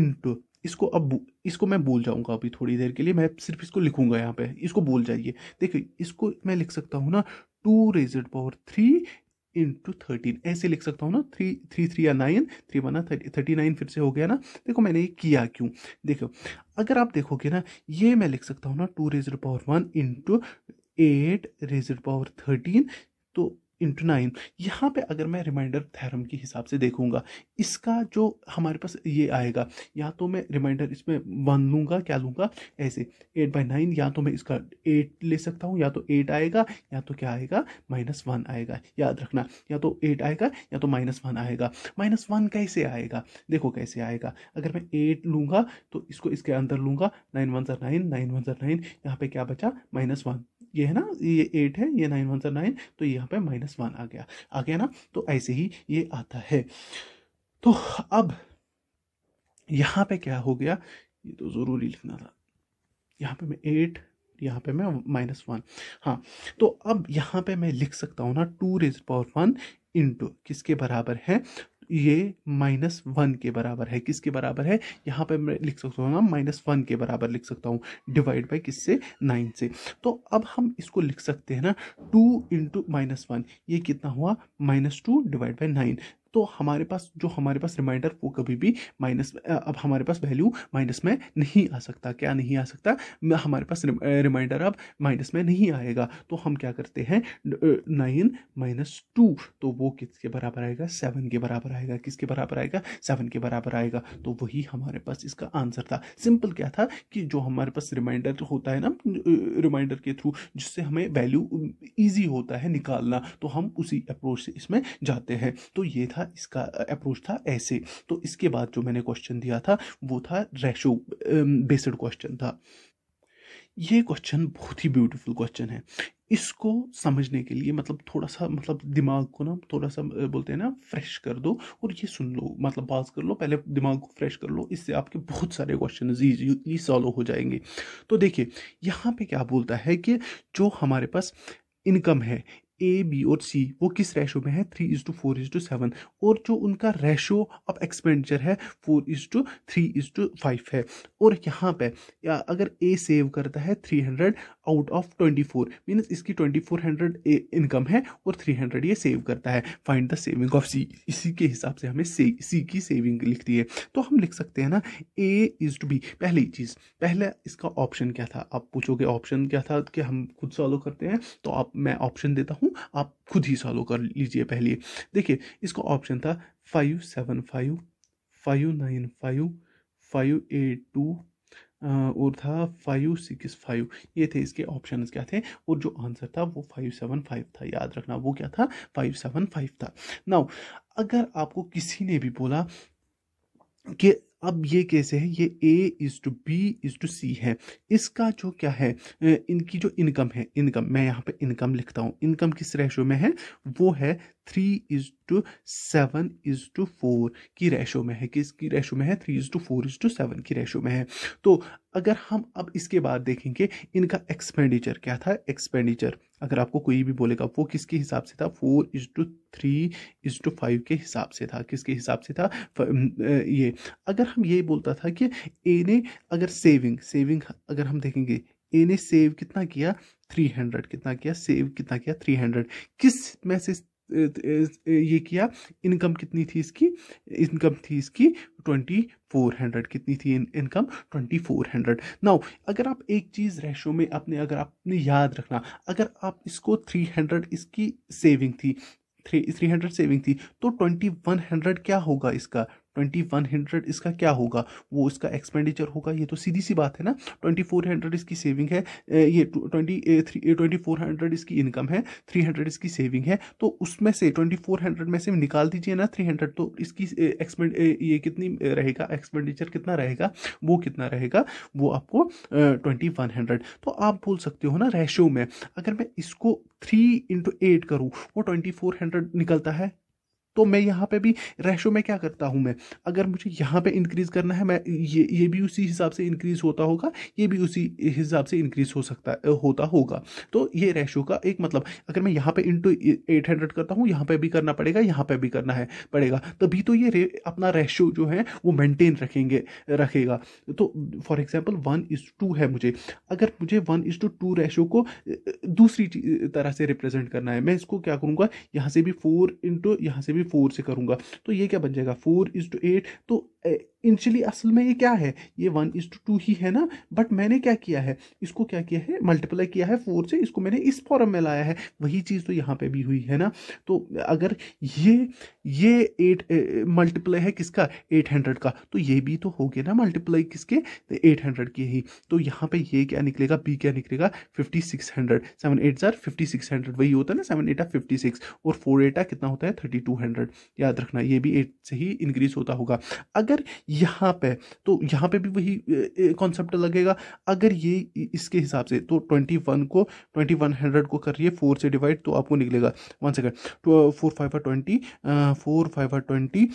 into इसको अब इसको मैं भूल जाऊंगा अभी थोड़ी देर के लिए मैं सिर्फ इसको लिखूंगा यहाँ पे इसको भूल जाइए देखिए इसको मैं लिख सकता हूँ ना two raised power three into thirteen ऐसे लिख सकता हूँ ना थ्री थ्री थ्री या nine three one thirty thirty nine फिर से हो गया ना देखो मैंने ये किया क्यों देखो अगर आप देखोगे ना ये मैं लिख सकता हूँ ना two raised power one into eight raised power thirteen तो इंटू नाइन यहाँ पर अगर मैं रिमाइंडर थ्योरम के हिसाब से देखूँगा इसका जो हमारे पास ये आएगा या तो मैं रिमाइंडर इसमें वन लूँगा क्या लूँगा ऐसे एट बाई नाइन या तो मैं इसका एट ले सकता हूँ या तो एट आएगा या तो क्या आएगा माइनस वन आएगा याद रखना या तो एट आएगा या तो माइनस वन आएगा माइनस वन कैसे आएगा देखो कैसे आएगा अगर मैं एट लूँगा तो इसको इसके अंदर लूँगा नाइन वन ज़र नाइन नाइन वन ज़र नाइन यहाँ पर क्या बचा माइनस वन ये है ना ये एट है ये नाइन वन सर नाइन तो यहाँ पे माइनस वन आ गया आ गया ना तो ऐसे ही ये आता है तो अब यहाँ पे क्या हो गया ये तो ज़रूरी लिखना था यहाँ पे मैं एट यहाँ पे मैं माइनस वन हाँ तो अब यहाँ पे मैं लिख सकता हूँ ना two raise power one into किसके बराबर है ये माइनस वन के बराबर है किसके बराबर है यहाँ पे मैं लिख सकता हूँ ना माइनस वन के बराबर लिख सकता हूँ डिवाइड बाई किससे नाइन से तो अब हम इसको लिख सकते हैं ना टू इंटू माइनस वन ये कितना हुआ minus two divide by nine तो हमारे पास जो हमारे पास रिमाइंडर वो कभी भी माइनस अब हमारे पास वैल्यू माइनस में नहीं आ सकता क्या नहीं आ सकता हमारे पास रिमाइंडर अब माइनस में नहीं आएगा तो हम क्या करते हैं नाइन माइनस टू तो वो किसके बराबर आएगा सेवन के बराबर आएगा किसके बराबर आएगा सेवन के बराबर आएगा तो वही हमारे पास इसका आंसर था सिंपल क्या था कि जो हमारे पास रिमाइंडर होता है ना रिमाइंडर के थ्रू जिससे हमें वैल्यू ईजी होता है निकालना तो हम उसी अप्रोच से इसमें जाते हैं तो ये था था इसका अप्रोच था ऐसे तो इसके बाद जो मैंने क्वेश्चन दिया था वो था रेशो बेस्ड क्वेश्चन था ये क्वेश्चन बहुत ही ब्यूटीफुल क्वेश्चन है इसको समझने के लिए मतलब थोड़ा सा मतलब दिमाग को ना थोड़ा सा बोलते हैं ना फ्रेश कर दो और ये सुन लो मतलब पास कर लो पहले दिमाग को फ्रेश कर लो इससे आपके बहुत सारे क्वेश्चन इजीली सॉल्व हो जाएंगे तो देखिए यहाँ पे क्या बोलता है कि जो हमारे पास इनकम है ए बी और सी वो किस रेशो में है three is to four is to seven और जो उनका रेशो ऑफ एक्सपेंडिचर है four is to three is to five है और यहाँ पे या अगर ए सेव करता है three hundred out of twenty four means इसकी twenty four hundred A income है और थ्री हंड्रेड ये सेव करता है find the saving of C इसी के हिसाब से हमें से, सी की सेविंग लिखती है तो हम लिख सकते हैं ना ए इज टू बी पहली चीज़ पहले इसका ऑप्शन क्या था आप पूछोगे ऑप्शन क्या था कि हम खुद सॉल्व करते हैं तो आप मैं ऑप्शन देता हूँ आप खुद ही सॉल्व कर लीजिए पहले देखिए इसका ऑप्शन था five seven five five nine five five eight two और था फाइव सिक्स फाइव ये थे इसके ऑप्शन क्या थे और जो आंसर था वो फाइव सेवन फाइव था याद रखना वो क्या था फाइव सेवन फाइव था नाउ अगर आपको किसी ने भी बोला कि अब ये कैसे है ये A is to B is to C है इसका जो क्या है इनकी जो इनकम है इनकम मैं यहाँ पे इनकम लिखता हूँ इनकम किस रेशो में है वो है three is to seven is to four की रेशो में है किसकी रेशो में है three is to four is to seven की रेशो में है तो अगर हम अब इसके बाद देखेंगे इनका एक्सपेंडिचर क्या था एक्सपेंडिचर अगर आपको कोई भी बोलेगा वो किसके हिसाब से था four is to three is to five के हिसाब से था किसके हिसाब से था ये अगर हम ये बोलता था कि ए ने अगर सेविंग सेविंग अगर हम देखेंगे ए ने सेव कितना किया थ्री हंड्रेड कितना किया सेव कितना किया थ्री हंड्रेड किस में से ये किया इनकम कितनी थी इसकी इनकम थी इसकी ट्वेंटी फोर हंड्रेड कितनी थी income twenty four hundred now अगर आप एक चीज़ रेशो में अपने अगर आपने याद रखना अगर आप इसको थ्री हंड्रेड इसकी सेविंग थी थ्री थ्री हंड्रेड सेविंग थी तो ट्वेंटी वन हंड्रेड क्या होगा इसका ट्वेंटी वन हंड्रेड इसका क्या होगा वो इसका एक्सपेंडिचर होगा ये तो सीधी सी बात है ना ट्वेंटी फोर हंड्रेड इसकी सेविंग है ये twenty three twenty four hundred इसकी इनकम है थ्री हंड्रेड इसकी सेविंग है तो उसमें से ट्वेंटी फोर हंड्रेड में से निकाल दीजिए ना थ्री हंड्रेड तो इसकी एक्सपेंड ये कितनी रहेगा एक्सपेंडिचर कितना रहेगा वो कितना रहेगा वो आपको ट्वेंटी वन हंड्रेड तो आप बोल सकते हो ना रेशो में अगर मैं इसको थ्री इंटू एट करूँ वो ट्वेंटी फोर हंड्रेड निकलता है तो मैं यहाँ पे भी रेशो में क्या करता हूँ मैं अगर मुझे यहाँ पे इंक्रीज़ करना है मैं ये ये भी उसी हिसाब से इंक्रीज़ होता होगा ये भी उसी हिसाब से इंक्रीज़ हो सकता होता होगा तो ये रेशो का एक मतलब अगर मैं यहाँ पे इंटू एट हंड्रेड करता हूँ यहाँ पे भी करना पड़ेगा यहाँ पे भी करना है पड़ेगा तभी तो ये रे, अपना रेशो जो है वो मेनटेन रखेंगे रखेगा तो for example one is two है मुझे अगर मुझे one is to two ratio को दूसरी तरह से रिप्रेजेंट करना है मैं इसको क्या करूँगा यहाँ से भी फोर इंटू यहाँ से भी भी फोर से करूँगा तो ये क्या बन जाएगा फोर इज टू एट तो इनिशियली असल में ये क्या है ये वन इज टू टू ही है ना बट मैंने क्या किया है इसको क्या किया है मल्टीप्लाई किया है फोर से इसको मैंने इस फॉर्म में लाया है वही चीज़ तो यहाँ पे भी हुई है ना तो अगर ये ये एट मल्टीप्लाई है किसका एट हंड्रेड का तो ये भी तो हो गया ना मल्टीप्लाई किसके एट हंड्रेड की ही तो यहाँ पे ये क्या निकलेगा बी क्या निकलेगा fifty six hundred seven eight ज़ार फिफ्टी सिक्स हंड्रेड वही होता है ना सेवन एटा फिफ्टी सिक्स और फोर एटा कितना होता है थर्टी टू हंड्रेड याद रखना ये भी एट से ही इंक्रीज होता होगा अगर यहाँ पे तो यहाँ पे भी वही कॉन्सेप्ट लगेगा अगर ये इसके हिसाब से तो ट्वेंटी वन को ट्वेंटी वन हंड्रेड को करिए फोर से डिवाइड तो आपको निकलेगा one second four five twenty four five twenty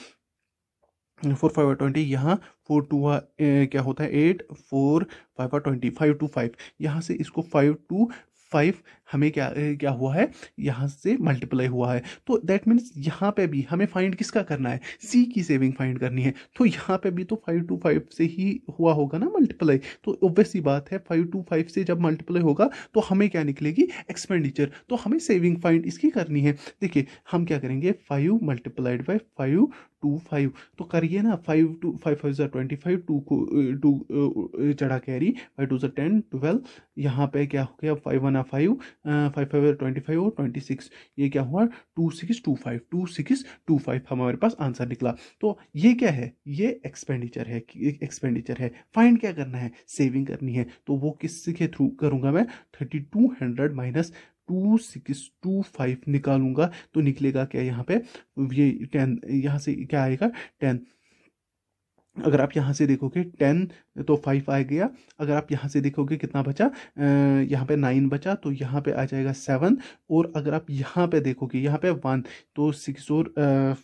four five twenty यहाँ फोर टू क्या होता है eight four five twenty five two five यहाँ से इसको फाइव टू फाइव हमें क्या क्या हुआ है यहाँ से मल्टीप्लाई हुआ है तो दैट मीन्स यहाँ पे भी हमें फाइंड किसका करना है सी की सेविंग फाइंड करनी है तो यहाँ पे भी तो फाइव टू फाइव से ही हुआ होगा ना मल्टीप्लाई तो ऑब्वियस ही बात है फाइव टू फाइव से जब मल्टीप्लाई होगा तो हमें क्या निकलेगी एक्सपेंडिचर तो हमें सेविंग फाइंड इसकी करनी है देखिए हम क्या करेंगे five multiplied by five two five तो करिए ना फाइव टू फाइव फाइव जर ट्वेंटी फाइव टू को टू चढ़ा कैरी फाइव टू जर टेन ट्वेल्व यहाँ पे क्या हो गया फाइव वन आ five five five twenty five और ट्वेंटी सिक्स ये क्या हुआ two six two five two six two five हमारे पास आंसर निकला तो ये क्या है ये एक्सपेंडिचर है एक्सपेंडिचर है फाइंड क्या करना है सेविंग करनी है तो वो किस के थ्रू करूँगा मैं thirty two hundred minus two six two five निकालूंगा तो निकलेगा क्या यहाँ पे ये टेन यहाँ से क्या आएगा टेन अगर आप यहाँ से देखोगे टेन तो फाइव आ गया अगर आप यहाँ से देखोगे कितना बचा यहाँ पे नाइन बचा तो यहाँ पे आ जाएगा सेवन और अगर आप यहाँ पे देखोगे यहाँ पे वन तो सिक्स और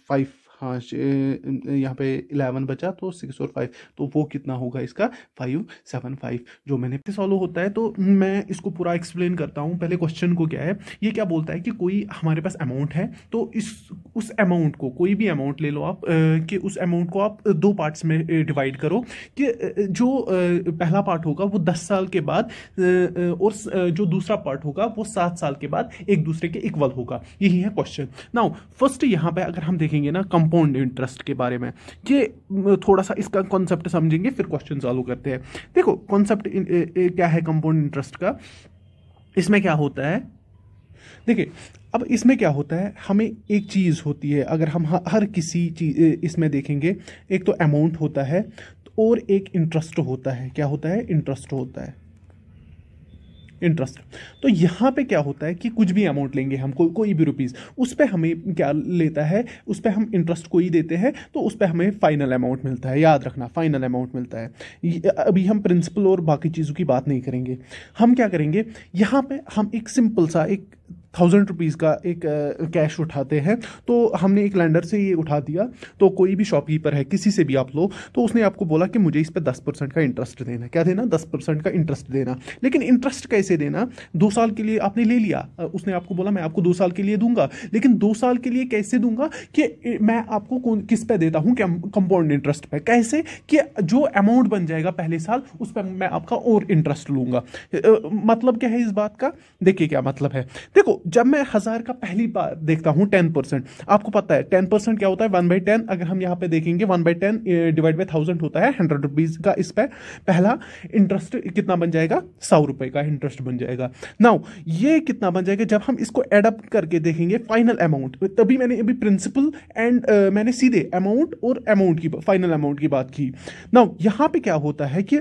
फाइव हाँ यहाँ पे इलेवन बचा तो सिक्स और फाइव तो वो कितना होगा इसका फाइव सेवन फाइव जो मैंने सॉल्व होता है तो मैं इसको पूरा एक्सप्लेन करता हूँ पहले क्वेश्चन को क्या है ये क्या बोलता है कि कोई हमारे पास अमाउंट है तो इस उस अमाउंट को कोई भी अमाउंट ले लो आप कि उस अमाउंट को आप दो पार्ट्स में डिवाइड करो कि जो पहला पार्ट होगा वो दस साल के बाद और जो दूसरा पार्ट होगा वो सात साल के बाद एक दूसरे के इक्वल होगा यही है क्वेश्चन नाउ फर्स्ट यहाँ पे अगर हम देखेंगे ना कंप कंपाउंड इंटरेस्ट के बारे में ये थोड़ा सा इसका कॉन्सेप्ट समझेंगे फिर क्वेश्चन सॉल्व करते हैं देखो कॉन्सेप्ट क्या है कंपाउंड इंटरेस्ट का इसमें क्या होता है देखिए अब इसमें क्या होता है हमें एक चीज़ होती है अगर हम हर किसी चीज इसमें देखेंगे एक तो अमाउंट होता है और एक इंटरेस्ट होता है क्या होता है इंटरेस्ट होता है इंटरेस्ट तो यहाँ पे क्या होता है कि कुछ भी अमाउंट लेंगे हम को, कोई भी रुपीज़ उस पर हमें क्या लेता है उस पर हम इंटरेस्ट कोई देते हैं तो उस पर हमें फाइनल अमाउंट मिलता है याद रखना फाइनल अमाउंट मिलता है अभी हम प्रिंसिपल और बाकी चीज़ों की बात नहीं करेंगे हम क्या करेंगे यहाँ पर हम एक सिंपल सा एक थाउजेंड रुपीज़ का एक कैश उठाते हैं तो हमने एक लैंडर से ये उठा दिया तो कोई भी शॉपकीपर है किसी से भी आप लो तो उसने आपको बोला कि मुझे इस पर दस परसेंट का इंटरेस्ट देना क्या देना दस परसेंट का इंटरेस्ट देना लेकिन इंटरेस्ट कैसे देना दो साल के लिए आपने ले लिया उसने आपको बोला मैं आपको दो साल के लिए दूंगा लेकिन दो साल के लिए कैसे दूंगा कि मैं आपको कौन किस पे देता हूँ कंपाउंड इंटरेस्ट पे कैसे कि जो अमाउंट बन जाएगा पहले साल उस पर मैं आपका और इंटरेस्ट लूंगा मतलब क्या है इस बात का देखिए क्या मतलब है देखो जब मैं हज़ार का पहली बार देखता हूं टेन परसेंट आपको पता है टेन परसेंट क्या होता है वन बाई टेन अगर हम यहां पे देखेंगे one by ten divide by thousand होता है हंड्रेड रुपीज़ का इस पर पहला इंटरेस्ट कितना बन जाएगा सौ रुपए का इंटरेस्ट बन जाएगा नाउ ये कितना बन जाएगा जब हम इसको एडअप करके देखेंगे फाइनल अमाउंट तभी मैंने अभी प्रिंसिपल एंड मैंने सीधे अमाउंट और अमाउंट की फाइनल अमाउंट की बात की नाउ यहां पे क्या होता है कि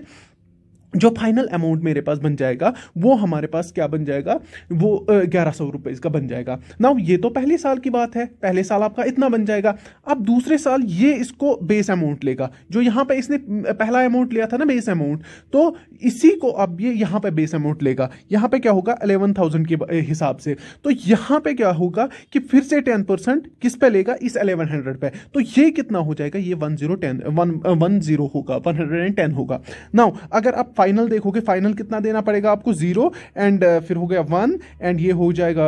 जो फाइनल अमाउंट मेरे पास बन जाएगा वो हमारे पास क्या बन जाएगा वो ग्यारह सौ रुपये का बन जाएगा ना ये तो पहले साल की बात है पहले साल आपका इतना बन जाएगा अब दूसरे साल ये इसको बेस अमाउंट लेगा जो यहाँ पे इसने पहला अमाउंट लिया था ना बेस अमाउंट तो इसी को अब ये यहाँ पे बेस अमाउंट लेगा यहाँ पे क्या होगा अलेवन थाउजेंड के हिसाब से तो यहाँ पर क्या होगा कि फिर से टेन परसेंट किस पे लेगा इस अलेवन हंड्रेड तो ये कितना हो जाएगा ये one zero ten one zero होगा वन हंड्रेड एंड टेन होगा ना अगर आप फाइनल देखोगे फाइनल कितना देना पड़ेगा आपको जीरो एंड uh, फिर हो गया वन एंड ये हो जाएगा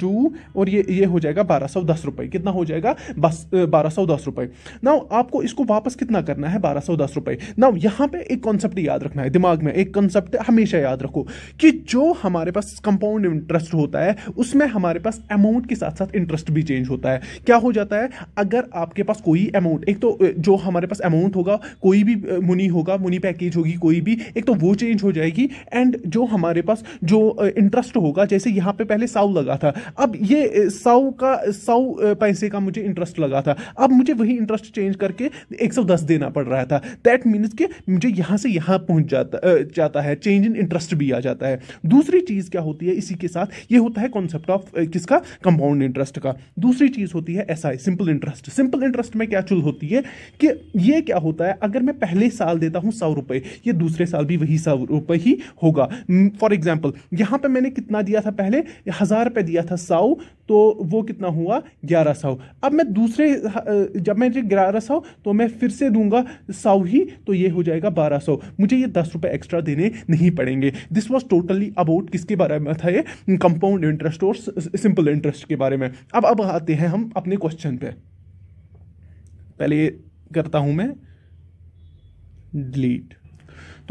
टू mm, और ये ये हो जाएगा बारह सौ दस रुपये कितना हो जाएगा बस uh, बारह सौ दस रुपये ना आपको इसको वापस कितना करना है बारह सौ दस रुपये ना यहाँ पे एक कॉन्सेप्ट याद रखना है दिमाग में एक कॉन्सेप्ट हमेशा याद रखो कि जो हमारे पास कंपाउंड इंटरेस्ट होता है उसमें हमारे पास अमाउंट के साथ साथ इंटरेस्ट भी चेंज होता है क्या हो जाता है अगर आपके पास कोई अमाउंट एक तो uh, जो हमारे पास अमाउंट होगा कोई भी मुनी होगा मुनी पैकेज होगी कोई भी एक तो वो चेंज हो जाएगी एंड जो हमारे पास जो इंटरेस्ट होगा जैसे यहाँ पे पहले साउ लगा था अब ये साउ का साउ पैसे का मुझे इंटरेस्ट लगा था अब मुझे वही इंटरेस्ट चेंज करके 110 देना पड़ रहा था दैट मीन्स के मुझे यहाँ से यहाँ पहुँच जाता जाता है चेंज इन इंटरेस्ट भी आ जाता है दूसरी चीज़ क्या होती है इसी के साथ ये होता है कॉन्सेप्ट ऑफ किसका कंपाउंड इंटरेस्ट का दूसरी चीज़ होती है एस सिंपल इंटरेस्ट सिंपल इंटरेस्ट में क्या चुल होती है कि ये क्या होता है अगर मैं पहले साल देता हूँ सौ रुपये ये दूसरे साल भी वही सौ रुपये ही होगा फॉर एग्जाम्पल यहाँ पर मैंने कितना दिया था पहले हज़ार रुपये दिया था सौ तो वो कितना हुआ ग्यारह सौ अब मैं दूसरे जब मैं ग्यारह सौ तो मैं फिर से दूंगा सौ ही तो ये हो जाएगा बारह सौ मुझे ये दस रुपये एक्स्ट्रा देने नहीं पड़ेंगे दिस वॉज टोटली अबाउट किसके बारे में था ये कंपाउंड इंटरेस्ट और सिंपल इंटरेस्ट के बारे में अब अब आते हैं हम अपने क्वेश्चन पे पहले करता हूं मैं डिलीट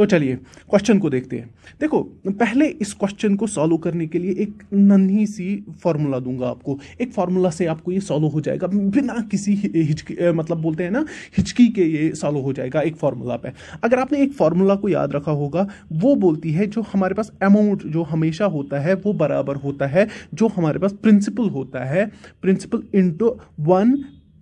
तो चलिए क्वेश्चन को देखते हैं देखो पहले इस क्वेश्चन को सॉल्व करने के लिए एक नन्ही सी फार्मूला दूंगा आपको एक फार्मूला से आपको ये सॉल्व हो जाएगा बिना किसी हिचकी मतलब बोलते हैं ना हिचकी के ये सॉल्व हो जाएगा एक फार्मूला पे अगर आपने एक फार्मूला को याद रखा होगा वो बोलती है जो हमारे पास अमाउंट जो हमेशा होता है वो बराबर होता है जो हमारे पास प्रिंसिपल होता है प्रिंसिपल इंटू वन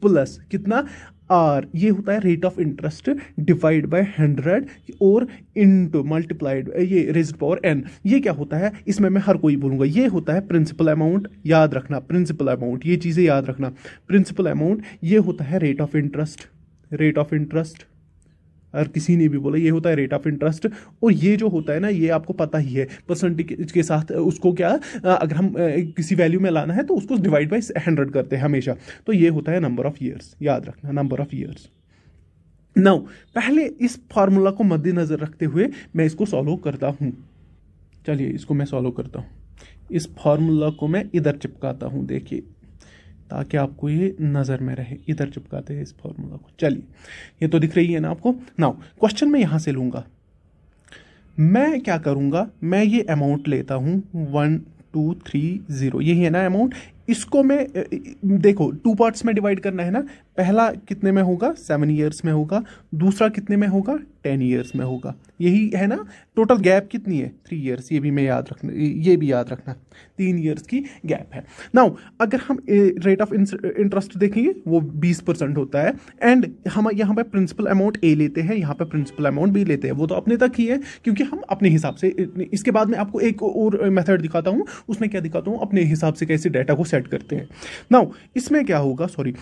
प्लस कितना आर ये होता है rate of interest divide by hundred और इंटू मल्टीप्लाइड ये रेज पावर एन ये क्या होता है इसमें मैं हर कोई बोलूंगा ये होता है प्रिंसिपल अमाउंट याद रखना प्रिंसिपल अमाउंट ये चीज़ें याद रखना प्रिंसिपल अमाउंट ये होता है rate of interest rate of interest अगर किसी ने भी बोला ये होता है रेट ऑफ इंटरेस्ट और ये जो होता है ना ये आपको पता ही है परसेंटेज के साथ उसको क्या अगर हम किसी वैल्यू में लाना है तो उसको डिवाइड बाई हंड्रेड करते हैं हमेशा तो ये होता है नंबर ऑफ ईयर्स याद रखना नंबर ऑफ ईयर्स नौ पहले इस फार्मूला को मद्देनज़र रखते हुए मैं इसको सॉल्व करता हूँ चलिए इसको मैं सॉल्व करता हूँ इस फार्मूला को मैं इधर चिपकाता हूँ देखिए ताकि आपको ये नज़र में रहे इधर चिपकाते हैं इस फॉर्मूला को चलिए ये तो दिख रही है ना आपको नाउ क्वेश्चन मैं यहाँ से लूँगा मैं क्या करूँगा मैं ये अमाउंट लेता हूँ वन टू थ्री ज़ीरो यही है ना अमाउंट इसको मैं देखो टू पार्ट्स में डिवाइड करना है ना पहला कितने में होगा सेवन ईयर्स में होगा दूसरा कितने में होगा टेन ईयर्स में होगा यही है ना टोटल गैप कितनी है थ्री ईयर्स ये भी मैं याद रखना ये भी याद रखना तीन ईयर्स की गैप है नाउ अगर हम रेट ऑफ इंटरेस्ट देखेंगे वो बीस परसेंट होता है एंड हम यहाँ पर प्रिंसिपल अमाउंट ए लेते हैं यहाँ पर प्रिंसिपल अमाउंट बी लेते हैं वो तो अपने तक ही है क्योंकि हम अपने हिसाब से इसके बाद मैं आपको एक और मेथड दिखाता हूँ उसमें क्या दिखाता हूँ अपने हिसाब से कैसे डाटा को सेट सेट करते हैं नाउ इसमें क्या होगा सॉरी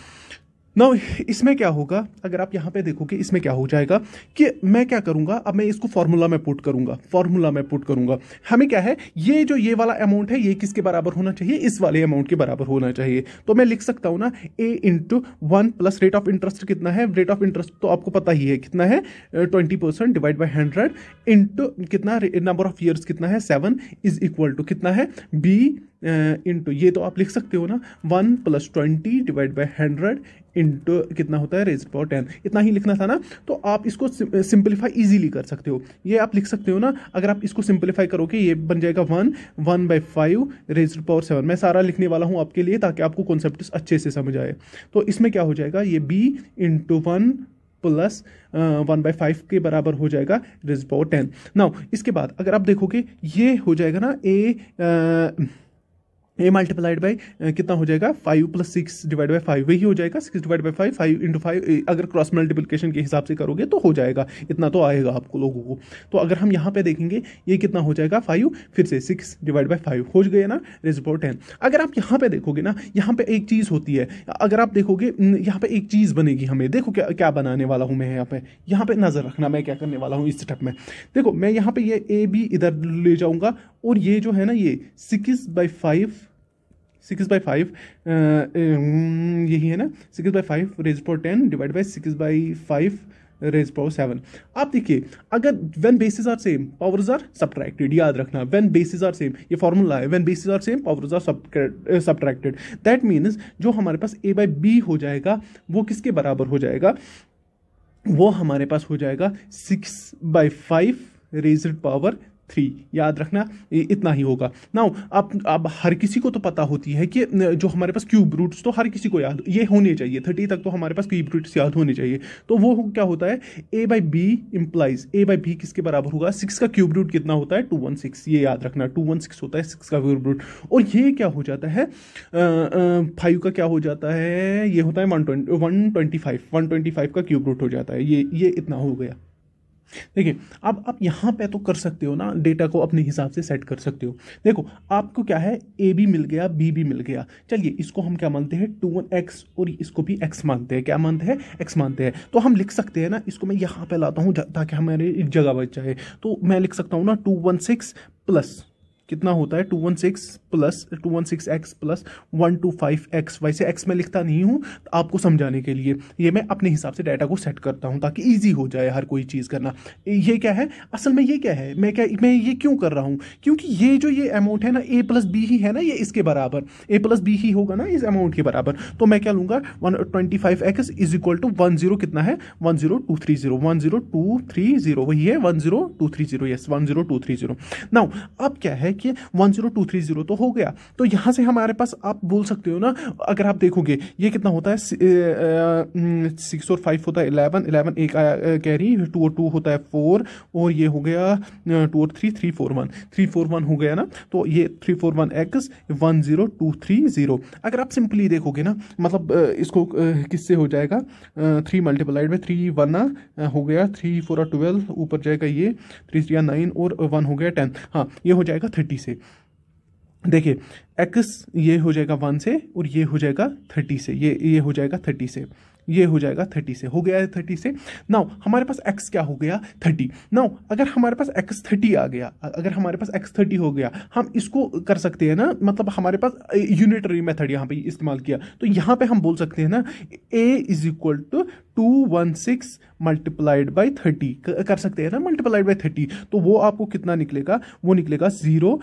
ना इसमें क्या होगा अगर आप यहाँ पे देखोगे इसमें क्या हो जाएगा कि मैं क्या करूँगा अब मैं इसको फार्मूला में पुट करूँगा फार्मूला में पुट करूँगा हमें क्या है ये जो ये वाला अमाउंट है ये किसके बराबर होना चाहिए इस वाले अमाउंट के बराबर होना चाहिए तो मैं लिख सकता हूँ ना A into one plus rate of interest कितना है रेट ऑफ इंटरेस्ट तो आपको पता ही है कितना है twenty percent divide by hundred into कितना नंबर ऑफ ईयर्स कितना है सेवन इज इक्वल टू कितना है बी इंटू ये तो आप लिख सकते हो ना one plus twenty divide by hundred into कितना होता है रेज पावर टेन इतना ही लिखना था ना तो आप इसको सिंपलीफाई ईजिली कर सकते हो ये आप लिख सकते हो ना अगर आप इसको सिंप्लीफाई करोगे ये बन जाएगा one one by five raise power seven मैं सारा लिखने वाला हूँ आपके लिए ताकि आपको कॉन्सेप्ट अच्छे से समझ आए तो इसमें क्या हो जाएगा ये B into one plus one by five के बराबर हो जाएगा रिज पावर टेन नाउ इसके बाद अगर आप देखोगे ये हो जाएगा ना A uh, A multiplied by कितना हो जाएगा five plus six divide by five वही हो जाएगा six divide by five five into five अगर क्रॉस मल्टीप्लिकेशन के हिसाब से करोगे तो हो जाएगा इतना तो आएगा आपको लोगों को तो अगर हम यहाँ पे देखेंगे ये कितना हो जाएगा फाइव फिर से सिक्स डिवाइड बाई फाइव हो गया ना रिजपोर्ट टेन अगर आप यहाँ पे देखोगे ना यहाँ पे एक चीज़ होती है अगर आप देखोगे यहाँ पे एक चीज़ बनेगी हमें देखो क्या क्या बनाने वाला हूँ मैं यहाँ पे यहाँ पे नज़र रखना मैं क्या करने वाला हूँ इस स्टेप में देखो मैं यहाँ पे ये ए बी इधर ले जाऊँगा और ये जो है ना ये six by five six by five यही है ना six by five raise power ten divide by six by five raise power seven आप देखिए अगर when bases are same powers are subtracted याद रखना वेन बेसिस आर सेम ये formula है when bases are same powers are subtracted that means जो हमारे पास ए बाई बी हो जाएगा वो किसके बराबर हो जाएगा वो हमारे पास हो जाएगा six by five raise power three याद रखना इतना ही होगा नाउ अब अब हर किसी को तो पता होती है कि जो हमारे पास क्यूब रूट्स तो हर किसी को याद ये होने चाहिए थर्टी तक तो हमारे पास क्यूब रूट्स याद होने चाहिए तो वो क्या होता है A by B implies A by B किसके बराबर होगा सिक्स का क्यूब रूट कितना होता है टू वन सिक्स ये याद रखना टू वन सिक्स होता है सिक्स का क्यूब रूट और ये क्या हो जाता है फाइव का क्या हो जाता है ये होता है one twenty one twenty five one twenty five का क्यूब रूट हो जाता है ये ये इतना हो गया देखिए अब आप यहाँ पे तो कर सकते हो ना डेटा को अपने हिसाब से सेट कर सकते हो देखो आपको क्या है ए भी मिल गया बी भी मिल गया चलिए इसको हम क्या मानते हैं टू वन एक्स और इसको भी एक्स मानते हैं क्या मानते हैं एक्स मानते हैं तो हम लिख सकते हैं ना इसको मैं यहाँ पे लाता हूँ ताकि हमारे जगह बच जाए तो मैं लिख सकता हूँ ना टू वन सिक्स प्लस कितना होता है two one six plus two one six x plus one two five x वैसे एक्स में लिखता नहीं हूँ आपको समझाने के लिए ये मैं अपने हिसाब से डाटा को सेट करता हूँ ताकि ईजी हो जाए हर कोई चीज़ करना ये क्या है असल में ये क्या है मैं क्या मैं ये क्यों कर रहा हूँ क्योंकि ये जो ये अमाउंट है ना ए प्लस बी ही है ना ये इसके बराबर ए प्लस बी ही होगा ना इस अमाउंट के बराबर तो मैं क्या लूँगा one twenty five x is equal to one zero कितना है one zero two three zero one zero two three zero वही है one zero two three zero yes one zero two three zero now अब क्या है देखिए one zero two three zero तो हो गया तो यहाँ से हमारे पास आप बोल सकते हो ना अगर आप देखोगे ये कितना होता है सिक्स और फाइव होता है इलेवन इलेवन एक आया कह रही टू और टू होता है फोर और ये हो गया टू और three three four one three four one हो गया ना तो ये three four one x one zero two three zero अगर आप सिंपली देखोगे ना मतलब इसको किससे हो जाएगा थ्री मल्टीप्लाइड में थ्री वन हो गया थ्री फोर और ट्वेल्व ऊपर जाएगा ये थ्री थ्री नाइन और वन हो गया टेन हाँ ये हो जाएगा थर्टी थर्टी से देखिए एक्स ये हो जाएगा वन से और ये हो जाएगा थर्टी से ये ये हो जाएगा थर्टी से ये हो जाएगा थर्टी से हो गया है थर्टी से नाउ हमारे पास एक्स क्या हो गया थर्टी नाउ अगर हमारे पास एक्स थर्टी आ गया अगर हमारे पास एक्स थर्टी हो गया हम इसको कर सकते हैं ना मतलब हमारे पास यूनिटरी मेथड यहाँ पे इस्तेमाल किया तो यहाँ पे हम बोल सकते हैं ना A is equal to two one six multiplied by thirty कर सकते हैं ना मल्टीप्लाइड बाई थर्टी तो वो आपको कितना निकलेगा वो निकलेगा ज़ीरो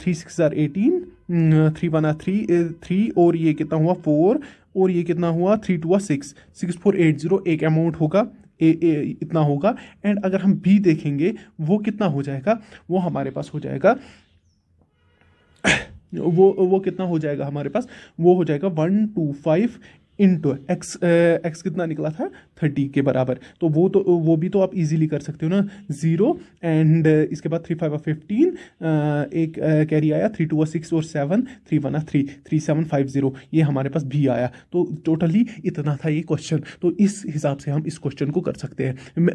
थ्री सिक्स हजार eighteen three one three three और ये कितना हुआ फोर और ये कितना हुआ three two six six four eight zero एक अमाउंट होगा ए, ए इतना होगा एंड अगर हम बी देखेंगे वो कितना हो जाएगा वो हमारे पास हो जाएगा वो वो कितना हो जाएगा हमारे पास वो हो जाएगा one two five into x x कितना निकला था थर्टी के बराबर तो वो तो वो भी तो आप इजीली कर सकते हो ना ज़ीरो एंड uh, इसके बाद थ्री फाइव फिफ्टीन एक कैरी uh, आया थ्री टू सिक्स और seven three one three three seven five zero ये हमारे पास भी आया तो टोटली इतना था ये क्वेश्चन तो इस हिसाब से हम इस क्वेश्चन को कर सकते हैं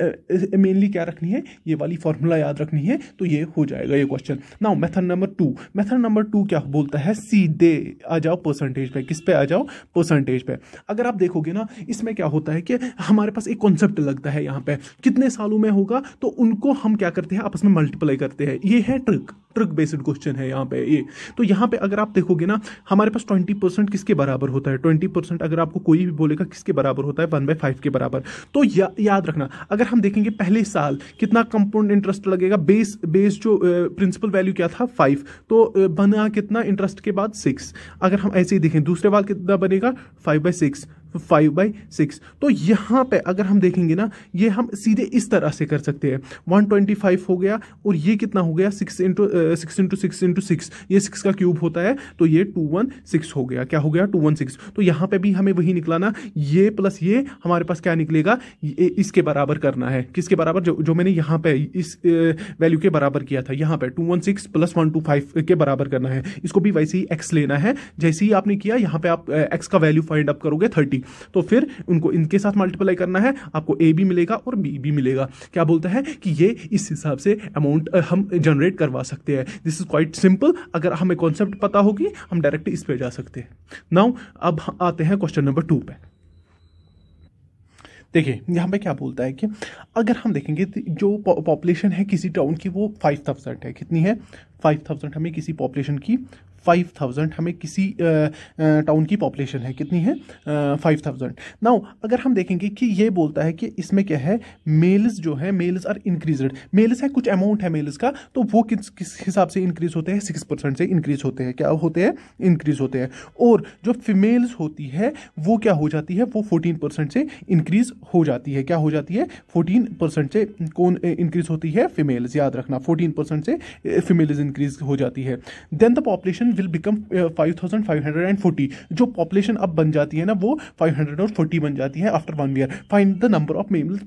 मेनली uh, क्या रखनी है ये वाली फार्मूला याद रखनी है तो ये हो जाएगा ये question now method number two method number two क्या बोलता है सीधे आ जाओ परसेंटेज पे किस पे आ जाओ परसेंटेज पे अगर आप देखोगे ना इसमें क्या होता है कि हमारे पास एक कॉन्सेप्ट लगता है यहाँ पे कितने सालों में होगा तो उनको हम क्या करते हैं आपस में मल्टीप्लाई करते हैं ये है ट्रिक ट्रिक बेस्ड क्वेश्चन है यहाँ पे ये तो यहाँ पे अगर आप देखोगे ना हमारे पास ट्वेंटी परसेंट किसके बराबर होता है ट्वेंटी परसेंट अगर आपको कोई भी बोलेगा किसके बराबर होता है वन बाई फाइव के बराबर तो या, याद रखना अगर हम देखेंगे पहले साल कितना कंपाउंड इंटरेस्ट लगेगा बेस बेस जो प्रिंसिपल वैल्यू क्या था फाइव तो बना कितना इंटरेस्ट के बाद सिक्स अगर हम ऐसे ही देखें दूसरे बार कितना बनेगा five by 6 five by six तो यहाँ पे अगर हम देखेंगे ना ये हम सीधे इस तरह से कर सकते हैं वन ट्वेंटी फाइव हो गया और ये कितना हो गया six into six into six into six ये सिक्स का क्यूब होता है तो ये टू वन सिक्स हो गया क्या हो गया टू वन सिक्स तो यहाँ पे भी हमें वही निकलाना ये प्लस ये हमारे पास क्या निकलेगा ये, इसके बराबर करना है किसके बराबर जो, जो मैंने यहाँ पे इस वैल्यू uh, के बराबर किया था यहाँ पे two one six plus one two five के बराबर करना है इसको भी वैसे ही एक्स लेना है जैसे ही आपने किया यहाँ पे आप एक्स uh, का वैल्यू फाइंड अप करोगे थर्टी सी तो फिर उनको इनके साथ मल्टीप्लाई करना है आपको ए भी मिलेगा और बी भी मिलेगा क्या बोलता है कि ये इस हिसाब से अमाउंट हम जनरेट करवा सकते हैं दिस इज क्वाइट सिंपल अगर हमें कॉन्सेप्ट पता होगी हम डायरेक्ट इस पर जा सकते हैं नाउ अब आते हैं क्वेश्चन नंबर टू पे देखिए यहाँ पे क्या बोलता है कि अगर हम देखेंगे जो पॉपुलेशन है किसी टाउन की वो फाइव थाउजेंड है कितनी है फाइव थाउजेंड हमें किसी पॉपुलेशन की फाइव थाउजेंड हमें किसी टाउन की पॉपुलेशन है कितनी है फाइव थाउजेंड नाउ अगर हम देखेंगे कि ये बोलता है कि इसमें क्या है मेल्स जो है मेल्स आर इंक्रीज मेल्स है कुछ अमाउंट है मेल्स का तो वो किस किस हिसाब से इंक्रीज होते हैं सिक्स परसेंट से इंक्रीज होते हैं क्या होते हैं इंक्रीज होते हैं और जो फीमेल्स होती है वो क्या हो जाती है वो फोर्टीन परसेंट से इंक्रीज हो जाती है क्या हो जाती है फोर्टीन परसेंट से कौन इंक्रीज होती है फीमेल्स याद रखना फोर्टीन परसेंट से फीमेल्स इंक्रीज हो जाती है then the population population will become five thousand five hundred and forty जो पॉपुलेशन अब बन जाती है ना वो फाइव हंड्रेड और फोर्टी बन जाती है after one year find the number of males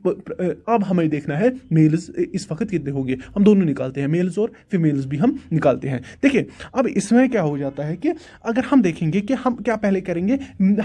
अब हमें देखना है मेल्स uh, इस वक्त कितने होंगे हम दोनों निकालते हैं मेल्स और फीमेल्स भी हम निकालते हैं देखिए अब इसमें क्या हो जाता है कि अगर हम देखेंगे कि हम क्या पहले करेंगे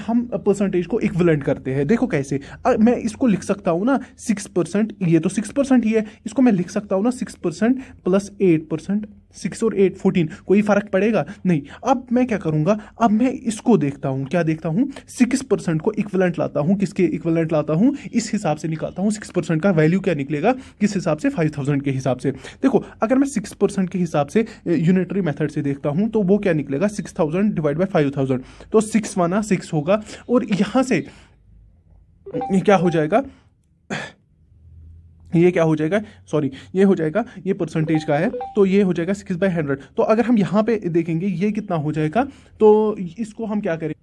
हम परसेंटेज को इक्वलेंट करते हैं देखो कैसे अब मैं इसको लिख सकता हूँ ना सिक्स परसेंट ये तो सिक्स परसेंट ही है इसको मैं लिख सकता हूँ ना six percent plus eight percent six और एट फोर्टीन कोई फ़र्क पड़ेगा नहीं अब मैं क्या करूंगा अब मैं इसको देखता हूं क्या देखता हूं सिक्स परसेंट को इक्वलेंट लाता हूं किसके इक्वलेंट लाता हूं इस हिसाब से निकालता हूं सिक्स परसेंट का वैल्यू क्या निकलेगा किस हिसाब से फाइव थाउजेंड के हिसाब से देखो अगर मैं सिक्स परसेंट के हिसाब से यूनिटरी मेथड से देखता हूँ तो वो क्या निकलेगा six thousand divide by five thousand तो सिक्स वाना सिक्स होगा और यहाँ से क्या हो जाएगा ये क्या हो जाएगा सॉरी ये हो जाएगा ये परसेंटेज का है तो ये हो जाएगा सिक्स बाई हंड्रेड तो अगर हम यहाँ पे देखेंगे ये कितना हो जाएगा तो इसको हम क्या करें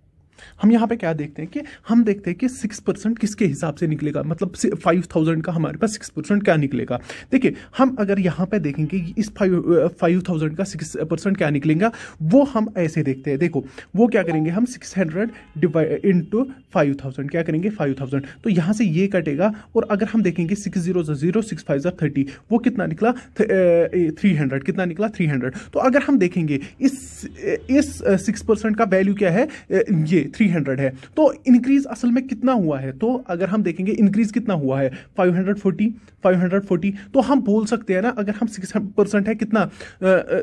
हम यहाँ पे क्या देखते हैं कि हम देखते हैं कि सिक्स परसेंट किसके हिसाब से निकलेगा मतलब फाइव थाउजेंड का हमारे पास सिक्स परसेंट क्या निकलेगा देखिए हम अगर यहाँ पे देखेंगे इस फाइव फाइव थाउजेंड का सिक्स परसेंट क्या निकलेगा वो हम ऐसे देखते हैं देखो वो क्या करेंगे हम six hundred divide into five thousand क्या करेंगे फाइव थाउजेंड तो यहाँ से ये कटेगा और अगर हम देखेंगे six zero zero six five ज़ा थर्टी वो कितना निकला थ्री हंड्रेड कितना निकला थ्री हंड्रेड तो अगर हम देखेंगे इस इस सिक्स परसेंट का वैल्यू क्या है ये थ्री हंड्रेड है तो इंक्रीज असल में कितना हुआ है तो अगर हम देखेंगे इंक्रीज कितना हुआ है फाइव हंड्रेड फोर्टी 540 तो हम बोल सकते हैं ना अगर हम 6 परसेंट है कितना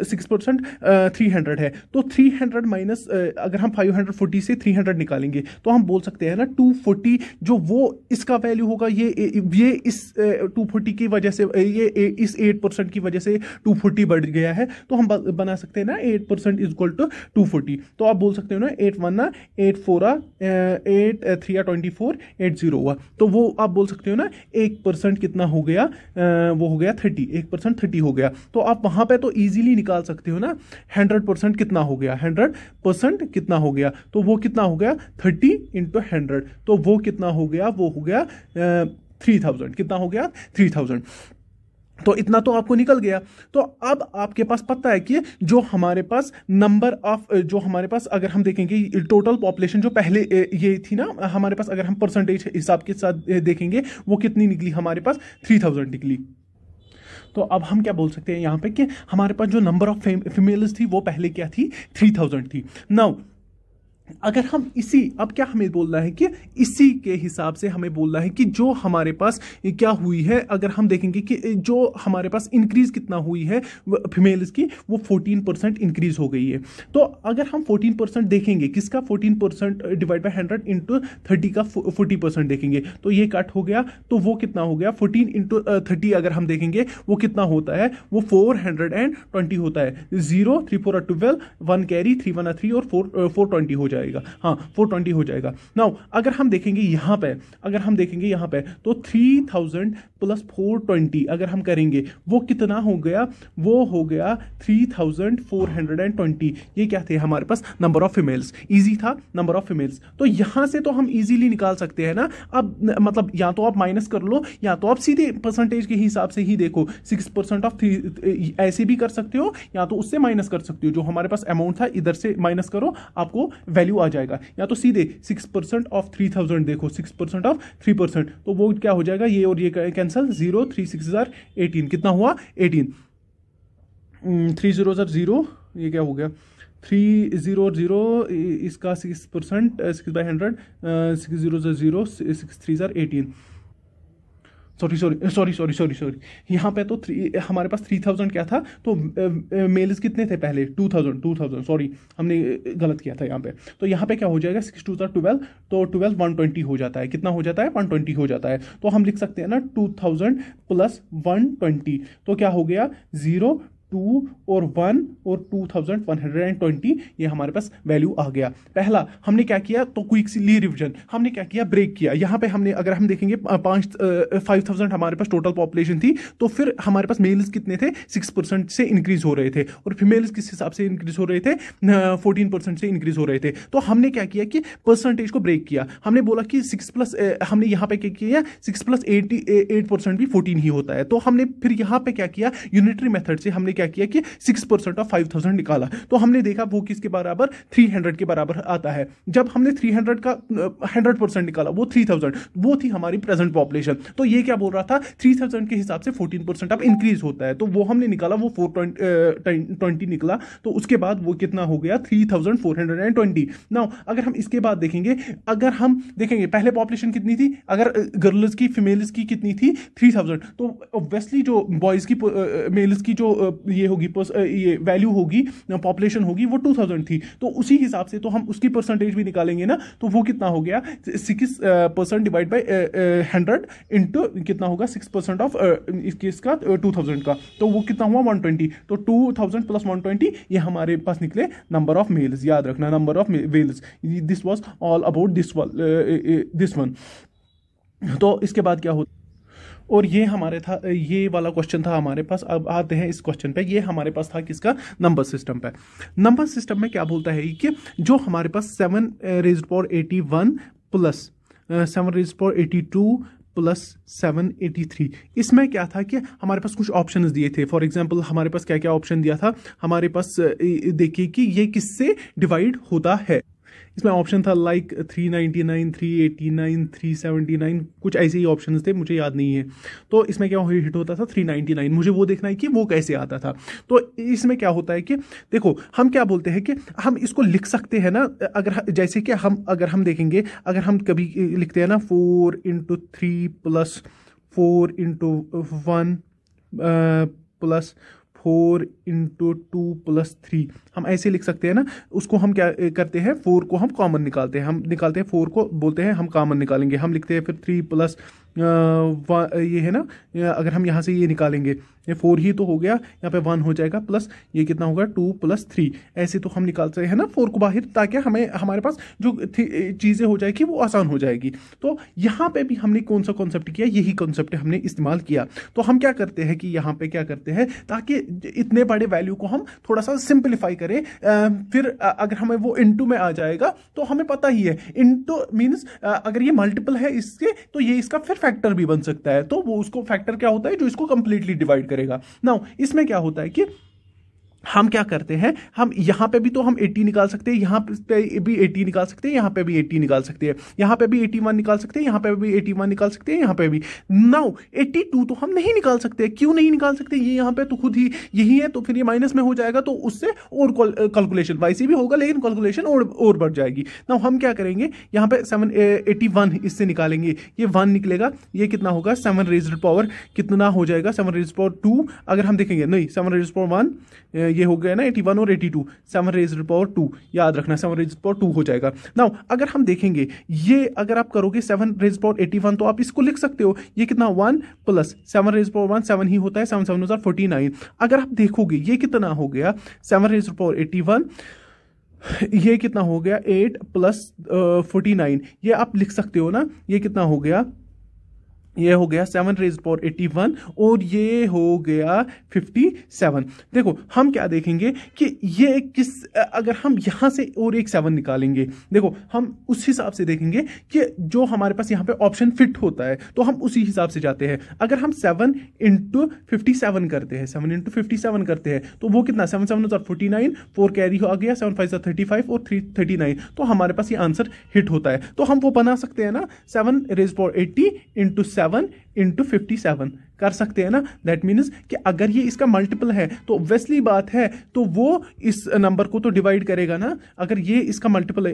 सिक्स परसेंट थ्री है तो 300 हंड्रेड माइनस अगर हम 540 से 300 निकालेंगे तो हम बोल सकते हैं ना 240 जो वो इसका वैल्यू होगा ये ये इस टू फोर्टी की वजह से ये इस 8 परसेंट की वजह से टू फोर्टी बढ़ गया है तो हम बना सकते हैं ना eight percent is equal to two forty तो आप बोल सकते हो ना एट वन ना एट फोर एट थ्री आ ट्वेंटी फोर एट जीरो हुआ तो वो आप बोल सकते हो ना एक परसेंट कितना हो गया गया वो हो गया थर्टी एक परसेंट थर्टी हो गया तो आप वहां पे तो इजीली निकाल सकते हो ना हंड्रेड परसेंट कितना हो गया हंड्रेड परसेंट कितना हो गया तो वो कितना हो गया थर्टी इंटू हंड्रेड तो वो कितना हो गया वो हो गया थ्री थाउजेंड कितना हो गया थ्री थाउजेंड तो इतना तो आपको निकल गया तो अब आपके पास पता है कि जो हमारे पास नंबर ऑफ जो हमारे पास अगर हम देखेंगे टोटल पॉपुलेशन जो पहले ये थी ना हमारे पास अगर हम परसेंटेज हिसाब के साथ देखेंगे वो कितनी निकली हमारे पास थ्री थाउजेंड निकली तो अब हम क्या बोल सकते हैं यहाँ पे कि हमारे पास जो नंबर ऑफ फीमेल्स थी वो पहले क्या थी थ्री थाउजेंड थी नाउ अगर हम इसी अब क्या हमें बोलना है कि इसी के हिसाब से हमें बोलना है कि जो हमारे पास क्या हुई है अगर हम देखेंगे कि जो हमारे पास इंक्रीज कितना हुई है फीमेल्स की वो 14 परसेंट इंक्रीज हो गई है तो अगर हम 14 परसेंट देखेंगे किसका 14 percent divide by hundred into thirty का फोर्टी परसेंट देखेंगे तो ये कट हो गया तो वो कितना हो गया फोर्टीन इंटू थर्टी अगर हम देखेंगे वो कितना होता है वो फोर हंड्रेड एंड ट्वेंटी होता है zero three four twelve one carry three one three और फोर फोर ट्वेंटी हो जाए जाएगा हाँ फोर ट्वेंटी हो जाएगा नाउ अगर हम देखेंगे यहाँ पे अगर हम देखेंगे यहाँ पे तो three thousand plus four twenty अगर हम करेंगे वो कितना हो गया वो हो गया three thousand four hundred and twenty ये क्या थे हमारे पास नंबर ऑफ फीमेल्स ईजी था नंबर ऑफ फीमेल्स तो यहाँ से तो हम ईजिली निकाल सकते हैं ना अब न, मतलब या तो आप माइनस कर लो या तो आप सीधे परसेंटेज के हिसाब से ही देखो सिक्स परसेंट ऑफ थ्री ऐसे भी कर सकते हो या तो उससे माइनस कर सकते हो जो हमारे पास अमाउंट था इधर से माइनस करो आपको वैल्यू वैल्यू आ जाएगा या तो सीधे six percent of three thousand देखो six percent of three percent तो वो क्या हो जाएगा ये और ये कैंसिल जीरो थ्री सिक्स हज़ार एटीन कितना हुआ एटीन थ्री जीरो हज़ार जीरो ये क्या हो गया थ्री ज़ीरो ज़ीरो इसका six percent six by hundred six zero zero six three ज़ार eighteen sorry sorry sorry sorry sorry sorry यहाँ पे तो थ्री uh, हमारे पास थ्री थाउजेंड क्या था तो मेल्स uh, uh, कितने थे पहले two thousand two thousand sorry हमने गलत किया था यहाँ पे तो यहाँ पे क्या हो जाएगा सिक्स टू था ट्वेल्व तो ट्वेल्व वन ट्वेंटी हो जाता है कितना हो जाता है वन ट्वेंटी हो जाता है तो हम लिख सकते हैं ना two thousand plus one twenty तो क्या हो गया जीरो टू और वन और two thousand one hundred and twenty ये हमारे पास वैल्यू आ गया पहला हमने क्या किया तो क्विक ली रिविजन हमने क्या किया ब्रेक किया यहाँ पे हमने अगर हम देखेंगे पाँच फाइव थाउजेंड हमारे पास टोटल पॉपुलेशन थी तो फिर हमारे पास मेल्स कितने थे सिक्स परसेंट से इंक्रीज हो रहे थे और फीमेल्स किस हिसाब से इंक्रीज हो रहे थे फोर्टीन परसेंट से इंक्रीज हो रहे थे तो हमने क्या किया कि परसेंटेज को ब्रेक किया हमने बोला कि सिक्स प्लस हमने यहाँ पे क्या किया six plus eighty eight percent भी फोर्टीन ही होता है तो हमने फिर यहाँ पर क्या किया यूनिटरी मेथड से हमने क्या क्या किया कि six percent of five thousand निकाला तो हमने देखा वो किसके बराबर थ्री हंड्रेड के बराबर आता है जब हमने थ्री हंड्रेड का हंड्रेड परसेंट निकाला वो थ्री थाउजेंड वो थी हमारी प्रेजेंट पॉपुलेशन तो ये क्या बोल रहा था थ्री थाउजेंड के हिसाब से फोर्टीन परसेंट अब इंक्रीज होता है तो वो हमने निकाला वो फोर ट्वेंटी निकला तो उसके बाद वो कितना हो गया three thousand four hundred and twenty now अगर हम इसके बाद देखेंगे अगर हम देखेंगे पहले पॉपुलेशन कितनी थी अगर गर्ल्स की फीमेल्स की कितनी थी थ्री थाउजेंड तो ऑब्वियसली जो बॉयज़ की मेल्स की जो ये होगी ये वैल्यू होगी पॉपुलेशन होगी वो टू थाउजेंड थी तो उसी हिसाब से तो हम उसकी परसेंटेज भी निकालेंगे ना तो वो कितना हो गया six percent divide by hundred into कितना होगा सिक्स परसेंट ऑफ इसका टू थाउजेंड का तो वो कितना हुआ वन ट्वेंटी तो two thousand plus one twenty ये हमारे पास निकले नंबर ऑफ मेल्स याद रखना number of males this was all about this this one तो इसके बाद क्या होता और ये हमारे था ये वाला क्वेश्चन था हमारे पास अब आते हैं इस क्वेश्चन पे ये हमारे पास था किसका नंबर सिस्टम पे नंबर सिस्टम में क्या बोलता है कि जो हमारे पास seven raise power eighty one plus seven raise power eighty two plus seven eighty three इसमें क्या था कि हमारे पास कुछ ऑप्शंस दिए थे फॉर एग्जांपल हमारे पास क्या क्या ऑप्शन दिया था हमारे पास देखिए कि ये किससे डिवाइड होता है इसमें ऑप्शन था like three ninety nine three eighty nine three seventy nine कुछ ऐसे ही ऑप्शन थे मुझे याद नहीं है तो इसमें क्या हिट होता था थ्री नाइन्टी नाइन मुझे वो देखना है कि वो कैसे आता था तो इसमें क्या होता है कि देखो हम क्या बोलते हैं कि हम इसको लिख सकते हैं ना अगर जैसे कि हम अगर हम देखेंगे अगर हम कभी लिखते हैं ना four into three plus four into one plus four into two plus three हम ऐसे लिख सकते हैं ना उसको हम क्या करते हैं फोर को हम कॉमन निकालते हैं हम निकालते हैं फोर को बोलते हैं हम कॉमन निकालेंगे हम लिखते हैं फिर थ्री प्लस ये है ना अगर हम यहाँ से ये निकालेंगे ये फोर ही तो हो गया यहाँ पे वन हो जाएगा प्लस ये कितना होगा टू प्लस थ्री ऐसे तो हम निकालते हैं ना फोर को बाहर ताकि हमें हमारे पास जो चीज़ें हो जाएगी वो आसान हो जाएगी तो यहाँ पे भी हमने कौन सा कॉन्सेप्ट किया यही कॉन्सेप्ट हमने इस्तेमाल किया तो हम क्या करते हैं कि यहाँ पे क्या करते हैं ताकि इतने बड़े वैल्यू को हम थोड़ा सा सिंप्लीफाई करें फिर अगर हमें वो इंटू में आ जाएगा तो हमें पता ही है इंटू मीन्स अगर ये मल्टीपल है इसके तो ये इसका फिर फैक्टर भी बन सकता है तो वो उसको फैक्टर क्या होता है जो इसको कंप्लीटली डिवाइड करेगा ना इसमें क्या होता है कि हम क्या करते हैं हम यहाँ पे भी तो हम 80 निकाल सकते हैं यहाँ पे भी 80 निकाल सकते हैं यहाँ पे भी 80 निकाल सकते हैं यहाँ पे भी 81 निकाल सकते हैं यहाँ पे भी 81 निकाल सकते हैं यहाँ पे भी नाउ 82 तो हम नहीं निकाल सकते क्यों नहीं निकाल सकते ये यहाँ पे तो खुद ही यही है तो फिर ये माइनस में हो जाएगा तो उससे और कैलकुलेशन वाई भी होगा लेकिन कैलकुलेशन और और बढ़ जाएगी नाउ हम क्या करेंगे यहाँ पर सेवन एटी इससे निकालेंगे ये वन निकलेगा ये कितना होगा सेवन रेज पावर कितना हो जाएगा सेवन रेज पावर टू अगर हम देखेंगे नहीं सेवन रेज पावर वन ये हो गया ना एटी वन और eighty two seven raise power two याद रखना सेवन रेज पावर टू हो जाएगा ना अगर हम देखेंगे ये अगर आप करोगे seven raise power eighty one तो आप इसको लिख सकते हो ये कितना one plus seven raise power one seven ही होता है सेवन सेवन फोर्टी नाइन अगर आप देखोगे ये कितना हो गया seven raise power eighty one ये कितना हो गया एट प्लस फोर्टी नाइन ये आप लिख सकते हो ना ये कितना हो गया ये हो गया seven raise power eighty one और ये हो गया फिफ्टी सेवन देखो हम क्या देखेंगे कि ये किस अगर हम यहाँ से और एक सेवन निकालेंगे देखो हम उस हिसाब से देखेंगे कि जो हमारे पास यहाँ पे ऑप्शन फिट होता है तो हम उसी हिसाब से जाते हैं अगर हम सेवन इंटू फिफ्टी सेवन करते हैं सेवन इंटू फिफ्टी सेवन करते हैं तो वो कितना सेवन सेवन हज़ार फोर्टी नाइन फोर कैरी हो गया सेवन फाइव थर्टी फाइव और थ्री थर्टी नाइन तो हमारे पास ये आंसर हिट होता है तो हम वो बना सकते हैं ना seven raise power eighty into seven seven into fifty seven कर सकते हैं ना दैट मीन्स कि अगर ये इसका मल्टीपल है तो ऑब्वियसली बात है तो वो इस नंबर को तो डिवाइड करेगा ना अगर ये इसका मल्टीपल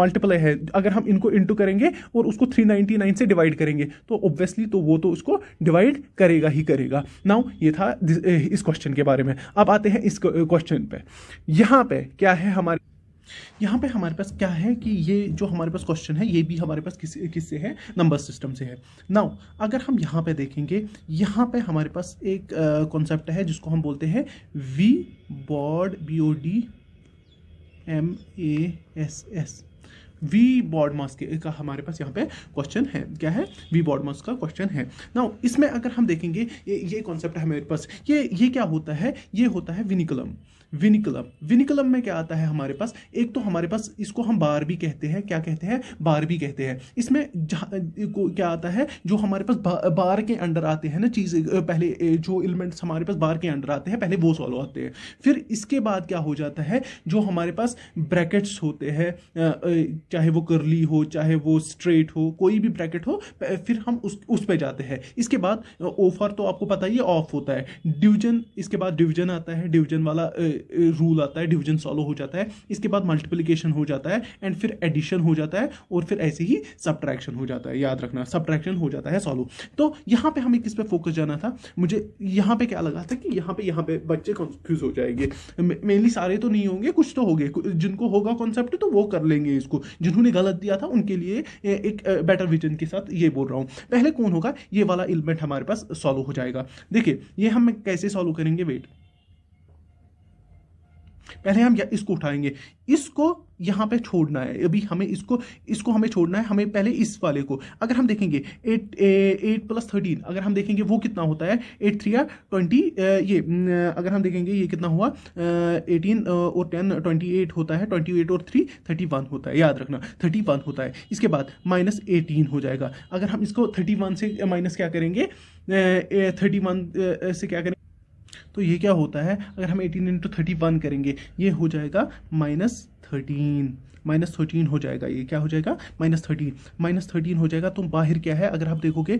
मल्टीपल है अगर हम इनको इंटू करेंगे और उसको 399 से डिवाइड करेंगे तो ऑब्वियसली तो वो तो उसको डिवाइड करेगा ही करेगा नाउ ये था इस क्वेश्चन के बारे में अब आते हैं इस क्वेश्चन पे यहाँ पे क्या है हमारे यहाँ पे हमारे पास क्या है कि ये जो हमारे पास क्वेश्चन है ये भी हमारे पास किस किससे है नंबर सिस्टम से है नाउ अगर हम यहाँ पे देखेंगे यहाँ पे हमारे पास एक कॉन्सेप्ट है जिसको हम बोलते हैं we BOD B O D M A S S we BODMAS के का हमारे पास यहाँ पे क्वेश्चन है क्या है वी बॉड मास का क्वेश्चन है नाउ इसमें अगर हम देखेंगे ये ये कॉन्सेप्ट है हमारे पास ये ये क्या होता है ये होता है विनिकुलम विनिकलम विनिकलम में क्या आता है हमारे पास एक तो हमारे पास इसको हम बार भी कहते हैं क्या कहते हैं बार भी कहते हैं इसमें क्या आता है जो हमारे पास बा, बार के अंडर आते हैं ना चीज़ पहले जो एलिमेंट्स हमारे पास बार के अंडर आते हैं पहले वो सॉल्व होते हैं फिर इसके बाद क्या हो जाता है जो हमारे पास ब्रैकेट्स होते हैं चाहे वो करली हो चाहे वो स्ट्रेट हो कोई भी ब्रैकेट हो फिर हम उस उस पर जाते हैं इसके बाद ओफर तो आपको पता ही ऑफ होता है डिवीजन इसके बाद डिवीजन आता है डिवीजन वाला रूल आता है डिवीजन सॉल्व हो जाता है इसके बाद मल्टीप्लीकेशन हो जाता है एंड फिर एडिशन हो जाता है और फिर ऐसे ही सब्ट्रैक्शन हो जाता है याद रखना सब्ट्रैक्शन हो जाता है सॉल्व तो यहाँ पे हमें किस पे फोकस जाना था मुझे यहाँ पे क्या लगा था कि यहाँ पे यहाँ पे बच्चे कंफ्यूज हो जाएंगे मेनली सारे तो नहीं होंगे कुछ तो होंगे जिनको होगा कॉन्सेप्ट तो वो कर लेंगे इसको जिन्होंने गलत दिया था उनके लिए एक बेटर विजन के साथ ये बोल रहा हूँ पहले कौन होगा ये वाला एलिमेंट हमारे पास सॉल्व हो जाएगा देखिए ये हम कैसे सॉल्व करेंगे वेट पहले हम इसको उठाएंगे इसको यहाँ पे छोड़ना है अभी हमें इसको इसको हमें छोड़ना है हमें पहले इस वाले को अगर हम देखेंगे एट एट प्लस थर्टीन अगर हम देखेंगे वो कितना होता है एट थ्री या ट्वेंटी ये अगर हम देखेंगे ये कितना हुआ एटीन और टेन ट्वेंटी एट होता है ट्वेंटी एट और थ्री थर्टी वन होता है याद रखना थर्टी वन होता है इसके बाद माइनस एटीन हो जाएगा अगर हम इसको थर्टी वन से माइनस क्या करेंगे थर्टी वन से क्या करेंगे तो ये क्या होता है अगर हम एटीन इंटू थर्टी वन करेंगे ये हो जाएगा माइनस थर्टीन माइनस थर्टीन हो जाएगा ये क्या हो जाएगा माइनस थर्टीन माइनस थर्टीन हो जाएगा तो बाहर क्या है अगर आप देखोगे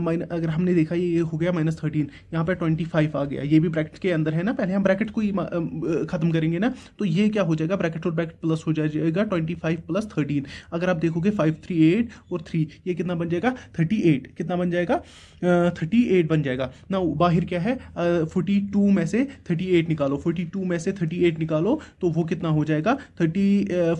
माइन अगर हमने देखा ये हो गया माइनस थर्टीन यहाँ पर ट्वेंटी फाइव आ गया ये भी ब्रैकेट के अंदर है ना पहले हम ब्रैकेट को ही खत्म करेंगे ना तो ये क्या हो जाएगा ब्रैकेट और ब्रैकेट प्लस हो जाएगा ट्वेंटी फाइव प्लस थर्टीन अगर आप देखोगे फाइव थ्री एट और थ्री ये कितना बन जाएगा थर्टी एट कितना बन जाएगा थर्टी एट बन जाएगा ना बाहर क्या है फोर्टी टू में से थर्टी एट निकालो फोर्टी टू में से थर्टी एट निकालो तो वो कितना हो जाएगा थर्टी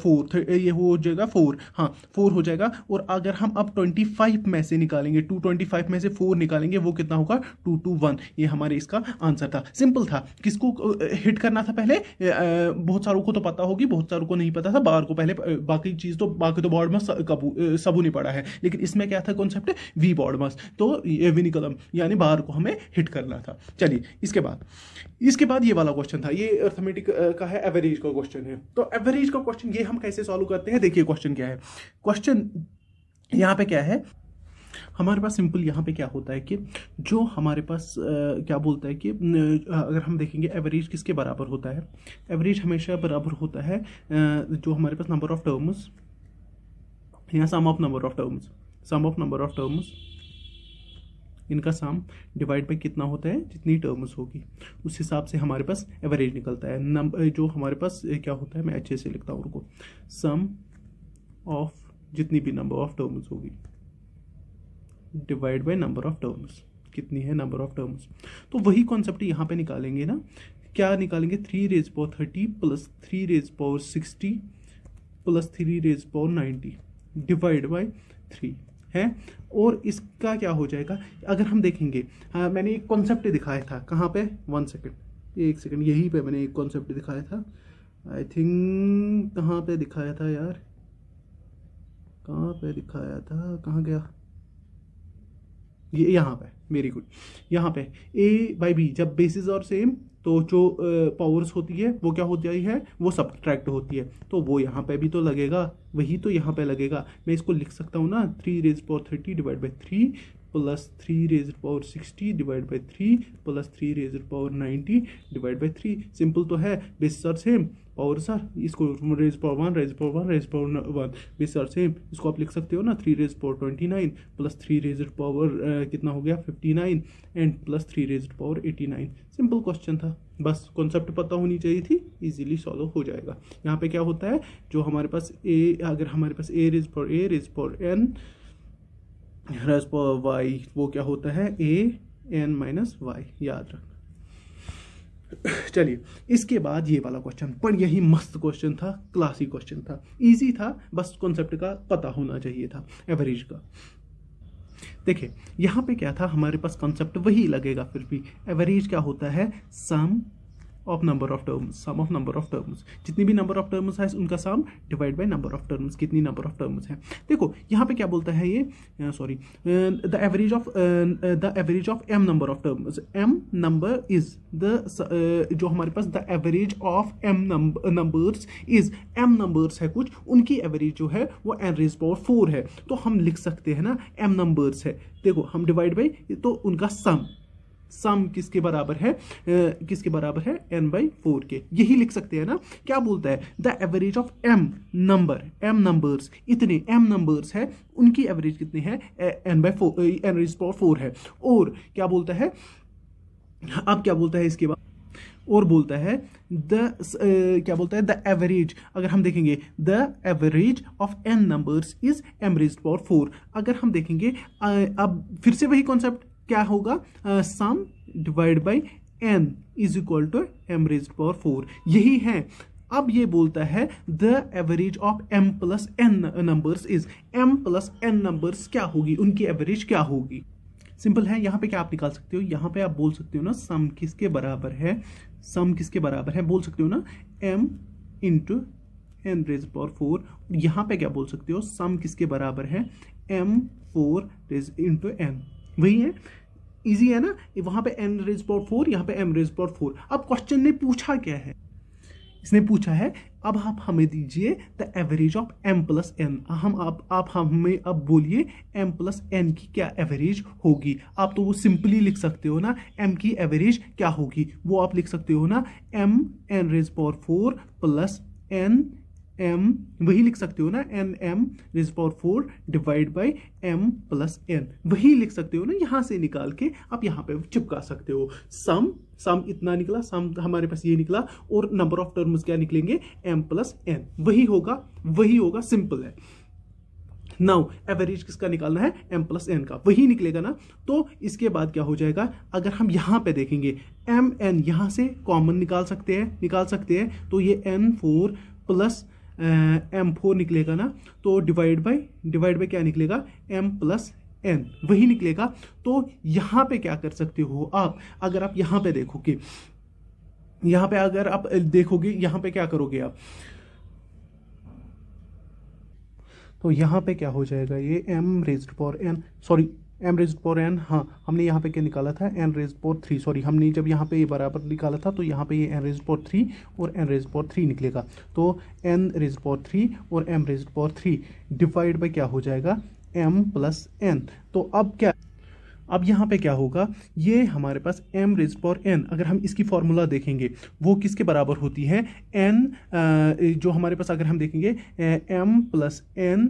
फोर फोर eh, ये हो जाएगा फोर हाँ फोर हो जाएगा और अगर हम अब ट्वेंटी फाइव में से निकालेंगे टू ट्वेंटी फाइव में से फोर निकालेंगे वो कितना होगा टू टू वन ये हमारे इसका आंसर था सिंपल था किसको हिट eh, करना था पहले eh, बहुत सारों को तो पता होगी बहुत सारों को नहीं पता था बार को पहले बाकी चीज़ तो बाकी तो बॉर्डमस सबू नहीं पड़ा है लेकिन इसमें क्या था कॉन्सेप्ट वी बॉर्डमस तो ये विनिकलम यानी बार को हमें हिट करना था चलिए इसके बाद इसके बाद ये वाला क्वेश्चन था ये अर्थमेटिक का है एवरेज का क्वेश्चन है तो एवरेज का क्वेश्चन ये हम कैसे सॉल्व करते हैं देखिए क्वेश्चन क्या है क्वेश्चन यहाँ पे क्या है हमारे पास सिंपल यहाँ पे क्या होता है कि जो हमारे पास आ, क्या बोलता है कि न, अगर हम देखेंगे एवरेज किसके बराबर होता है एवरेज हमेशा बराबर होता है आ, जो हमारे पास नंबर ऑफ टर्म्स या sum of number of terms sum of number of terms इनका साम डिवाइड बाई कितना होता है जितनी टर्म्स होगी उस हिसाब से हमारे पास एवरेज निकलता है नंबर जो हमारे पास क्या होता है मैं अच्छे से लिखता हूँ उनको सम ऑफ जितनी भी नंबर ऑफ टर्म्स होगी divide by number of terms कितनी है नंबर ऑफ टर्म्स तो वही कॉन्सेप्ट यहाँ पे निकालेंगे ना क्या निकालेंगे three raise power thirty plus three raise power sixty plus three raise power ninety divide by three है और इसका क्या हो जाएगा अगर हम देखेंगे हाँ मैंने एक कॉन्सेप्ट दिखाया था कहाँ पे वन सेकेंड एक सेकेंड यहीं पे मैंने एक कॉन्सेप्ट दिखाया था आई थिंक कहाँ पे दिखाया था यार कहाँ पे दिखाया था कहाँ गया ये यहाँ पे वेरी गुड यहाँ पे ए बाई बी जब बेसिस और सेम तो जो पावर्स होती है वो क्या होती है वो सब्ट्रैक्ट होती है तो वो यहाँ पे भी तो लगेगा वही तो यहाँ पे लगेगा मैं इसको लिख सकता हूँ ना three raise power thirty divide by three plus three raise power sixty divide by three plus three raise power ninety divide by three simple तो है base are same power sir इसको raise power one raise power one raise power one base are same इसको आप लिख सकते हो ना three raise power twenty nine plus three raise power कितना हो गया fifty nine and plus three raise power eighty nine simple question था बस कॉन्सेप्ट पता होनी चाहिए थी इजीली सॉल्व हो जाएगा यहाँ पे क्या होता है जो हमारे पास ए अगर हमारे पास a raise power a raise power n रस वाई वो क्या होता है ए एन माइनस वाई याद रखना चलिए इसके बाद ये वाला क्वेश्चन पर यही मस्त क्वेश्चन था क्लासी क्वेश्चन था इजी था बस कॉन्सेप्ट का पता होना चाहिए था एवरेज का देखिए यहाँ पे क्या था हमारे पास कॉन्सेप्ट वही लगेगा फिर भी एवरेज क्या होता है sum of number of terms sum of number of terms जितनी भी नंबर ऑफ टर्म्स है उनका sum divide by number of terms कितनी नंबर ऑफ टर्म्स है देखो यहाँ पे क्या बोलता है ये sorry the average of the average of m number of terms m number is the जो हमारे पास the average of m numbers is m numbers है कुछ उनकी एवरेज जो है वो एन रेज पावर फोर है तो हम लिख सकते हैं ना एम नंबर्स है देखो हम डिवाइड बाई तो उनका सम सम किसके बराबर है किसके बराबर है एन बाई फोर के यही लिख सकते हैं ना क्या बोलता है the average of m number m numbers इतने एम नंबर्स है उनकी एवरेज कितनी है n by four n raise power four है और क्या बोलता है अब क्या बोलता है इसके बाद और बोलता है द uh, क्या बोलता है द एवरेज अगर हम देखेंगे the average of n numbers is raise power four अगर हम देखेंगे uh, अब फिर से वही कॉन्सेप्ट क्या होगा sum divide by m is equal to m raise power four यही है अब ये बोलता है the average of m plus n numbers is m plus n numbers क्या होगी उनकी एवरेज क्या होगी सिंपल है यहाँ पे क्या आप निकाल सकते हो यहाँ पे आप बोल सकते हो ना सम किसके बराबर है सम किसके बराबर है बोल सकते हो ना m into n raise power four यहाँ पे क्या बोल सकते हो सम किसके बराबर है m four raise into n वही है इजी है ना वहाँ पे एन रेज पॉट फोर यहाँ पे एम रेज पॉट फोर अब क्वेश्चन ने पूछा क्या है इसने पूछा है अब आप हमें दीजिए the average of m plus n हम आप आप हमें अब बोलिए एम प्लस एन की क्या एवरेज होगी आप तो वो सिंपली लिख सकते हो ना एम की एवरेज क्या होगी वो आप लिख सकते हो ना m n raise power four plus n m वही लिख सकते हो ना n m raise power four divide by m plus n वही लिख सकते हो ना यहाँ से निकाल के आप यहाँ पे चिपका सकते हो सम सम इतना निकला सम हमारे पास ये निकला और नंबर ऑफ टर्म्स क्या निकलेंगे एम प्लस एन वही होगा वही होगा सिंपल है नाउ एवरेज किसका निकालना है एम प्लस एन का वही निकलेगा ना तो इसके बाद क्या हो जाएगा अगर हम यहाँ पे देखेंगे एम एन यहाँ से कॉमन निकाल सकते हैं निकाल सकते हैं तो ये n four plus m four निकलेगा ना तो डिवाइड बाई डिवाइड बाई क्या निकलेगा एम प्लस एन वही निकलेगा तो यहाँ पे क्या कर सकते हो आप अगर आप यहाँ पे देखोगे यहाँ पे अगर आप देखोगे यहाँ पे क्या करोगे आप तो यहाँ पे क्या हो जाएगा ये m raise four n sorry m raise power n हाँ हमने यहाँ पे क्या निकाला था n raise power three sorry हमने जब यहाँ पे ये बराबर निकाला था तो यहाँ पे ये एन रेज पोर थ्री और एन रेज पोर थ्री निकलेगा तो एन रेज पोर थ्री और m raise power three divide by क्या हो जाएगा एम प्लस एन तो अब क्या अब यहाँ पे क्या होगा ये हमारे पास m रेज पावर n अगर हम इसकी फार्मूला देखेंगे वो किसके बराबर होती है n जो हमारे पास अगर हम देखेंगे m प्लस एन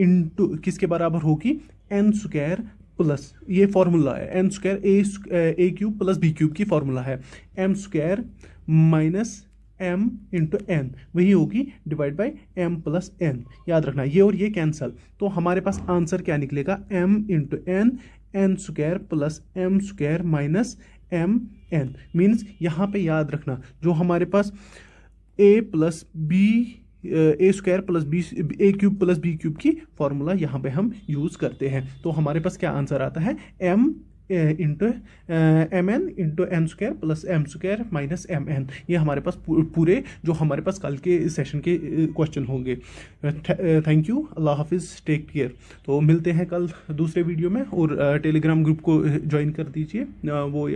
इंटू किसके बराबर होगी एन स्क्वायर प्लस ये फार्मूला है n square a a cube plus b cube की फार्मूला है m square minus m into n वही होगी divide by m plus n याद रखना ये और ये कैंसल तो हमारे पास आंसर क्या निकलेगा m into n n square plus m square minus m n means यहाँ पे याद रखना जो हमारे पास a plus b a square plus b a cube plus b cube की फॉर्मूला यहाँ पे हम यूज़ करते हैं तो हमारे पास क्या आंसर आता है m into m n into m square plus m square minus m n ये हमारे पास पूरे जो हमारे पास कल के सेशन के क्वेश्चन होंगे थैंक यू अल्लाह हाफिज़ टेक केयर तो मिलते हैं कल दूसरे वीडियो में और टेलीग्राम ग्रुप को ज्वाइन कर दीजिए वो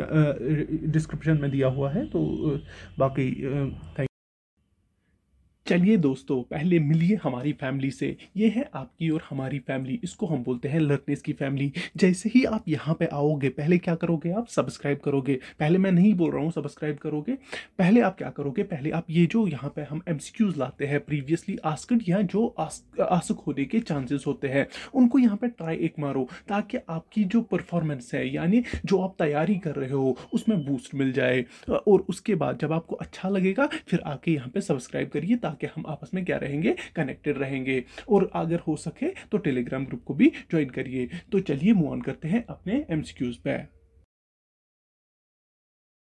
डिस्क्रिप्शन में दिया हुआ है तो बाकी थैंक चलिए दोस्तों पहले मिलिए हमारी फैमिली से ये है आपकी और हमारी फैमिली इसको हम बोलते हैं लर्नेस की फैमिली जैसे ही आप यहाँ पे आओगे पहले क्या करोगे आप सब्सक्राइब करोगे पहले मैं नहीं बोल रहा हूँ सब्सक्राइब करोगे पहले आप क्या करोगे पहले आप ये जो यहाँ पे हम एम लाते हैं प्रीवियसली आस्कड या जो आस आस्क होने के चांसेस होते हैं उनको यहाँ पर ट्राई एक मारो ताकि आपकी जो परफॉर्मेंस है यानी जो आप तैयारी कर रहे हो उसमें बूस्ट मिल जाए और उसके बाद जब आपको अच्छा लगेगा फिर आके यहाँ पर सब्सक्राइब करिए ताकि कि हम आपस में क्या रहेंगे कनेक्टेड रहेंगे और अगर हो सके तो टेलीग्राम ग्रुप को भी ज्वाइन करिए तो चलिए मूव ऑन करते हैं अपने एम पे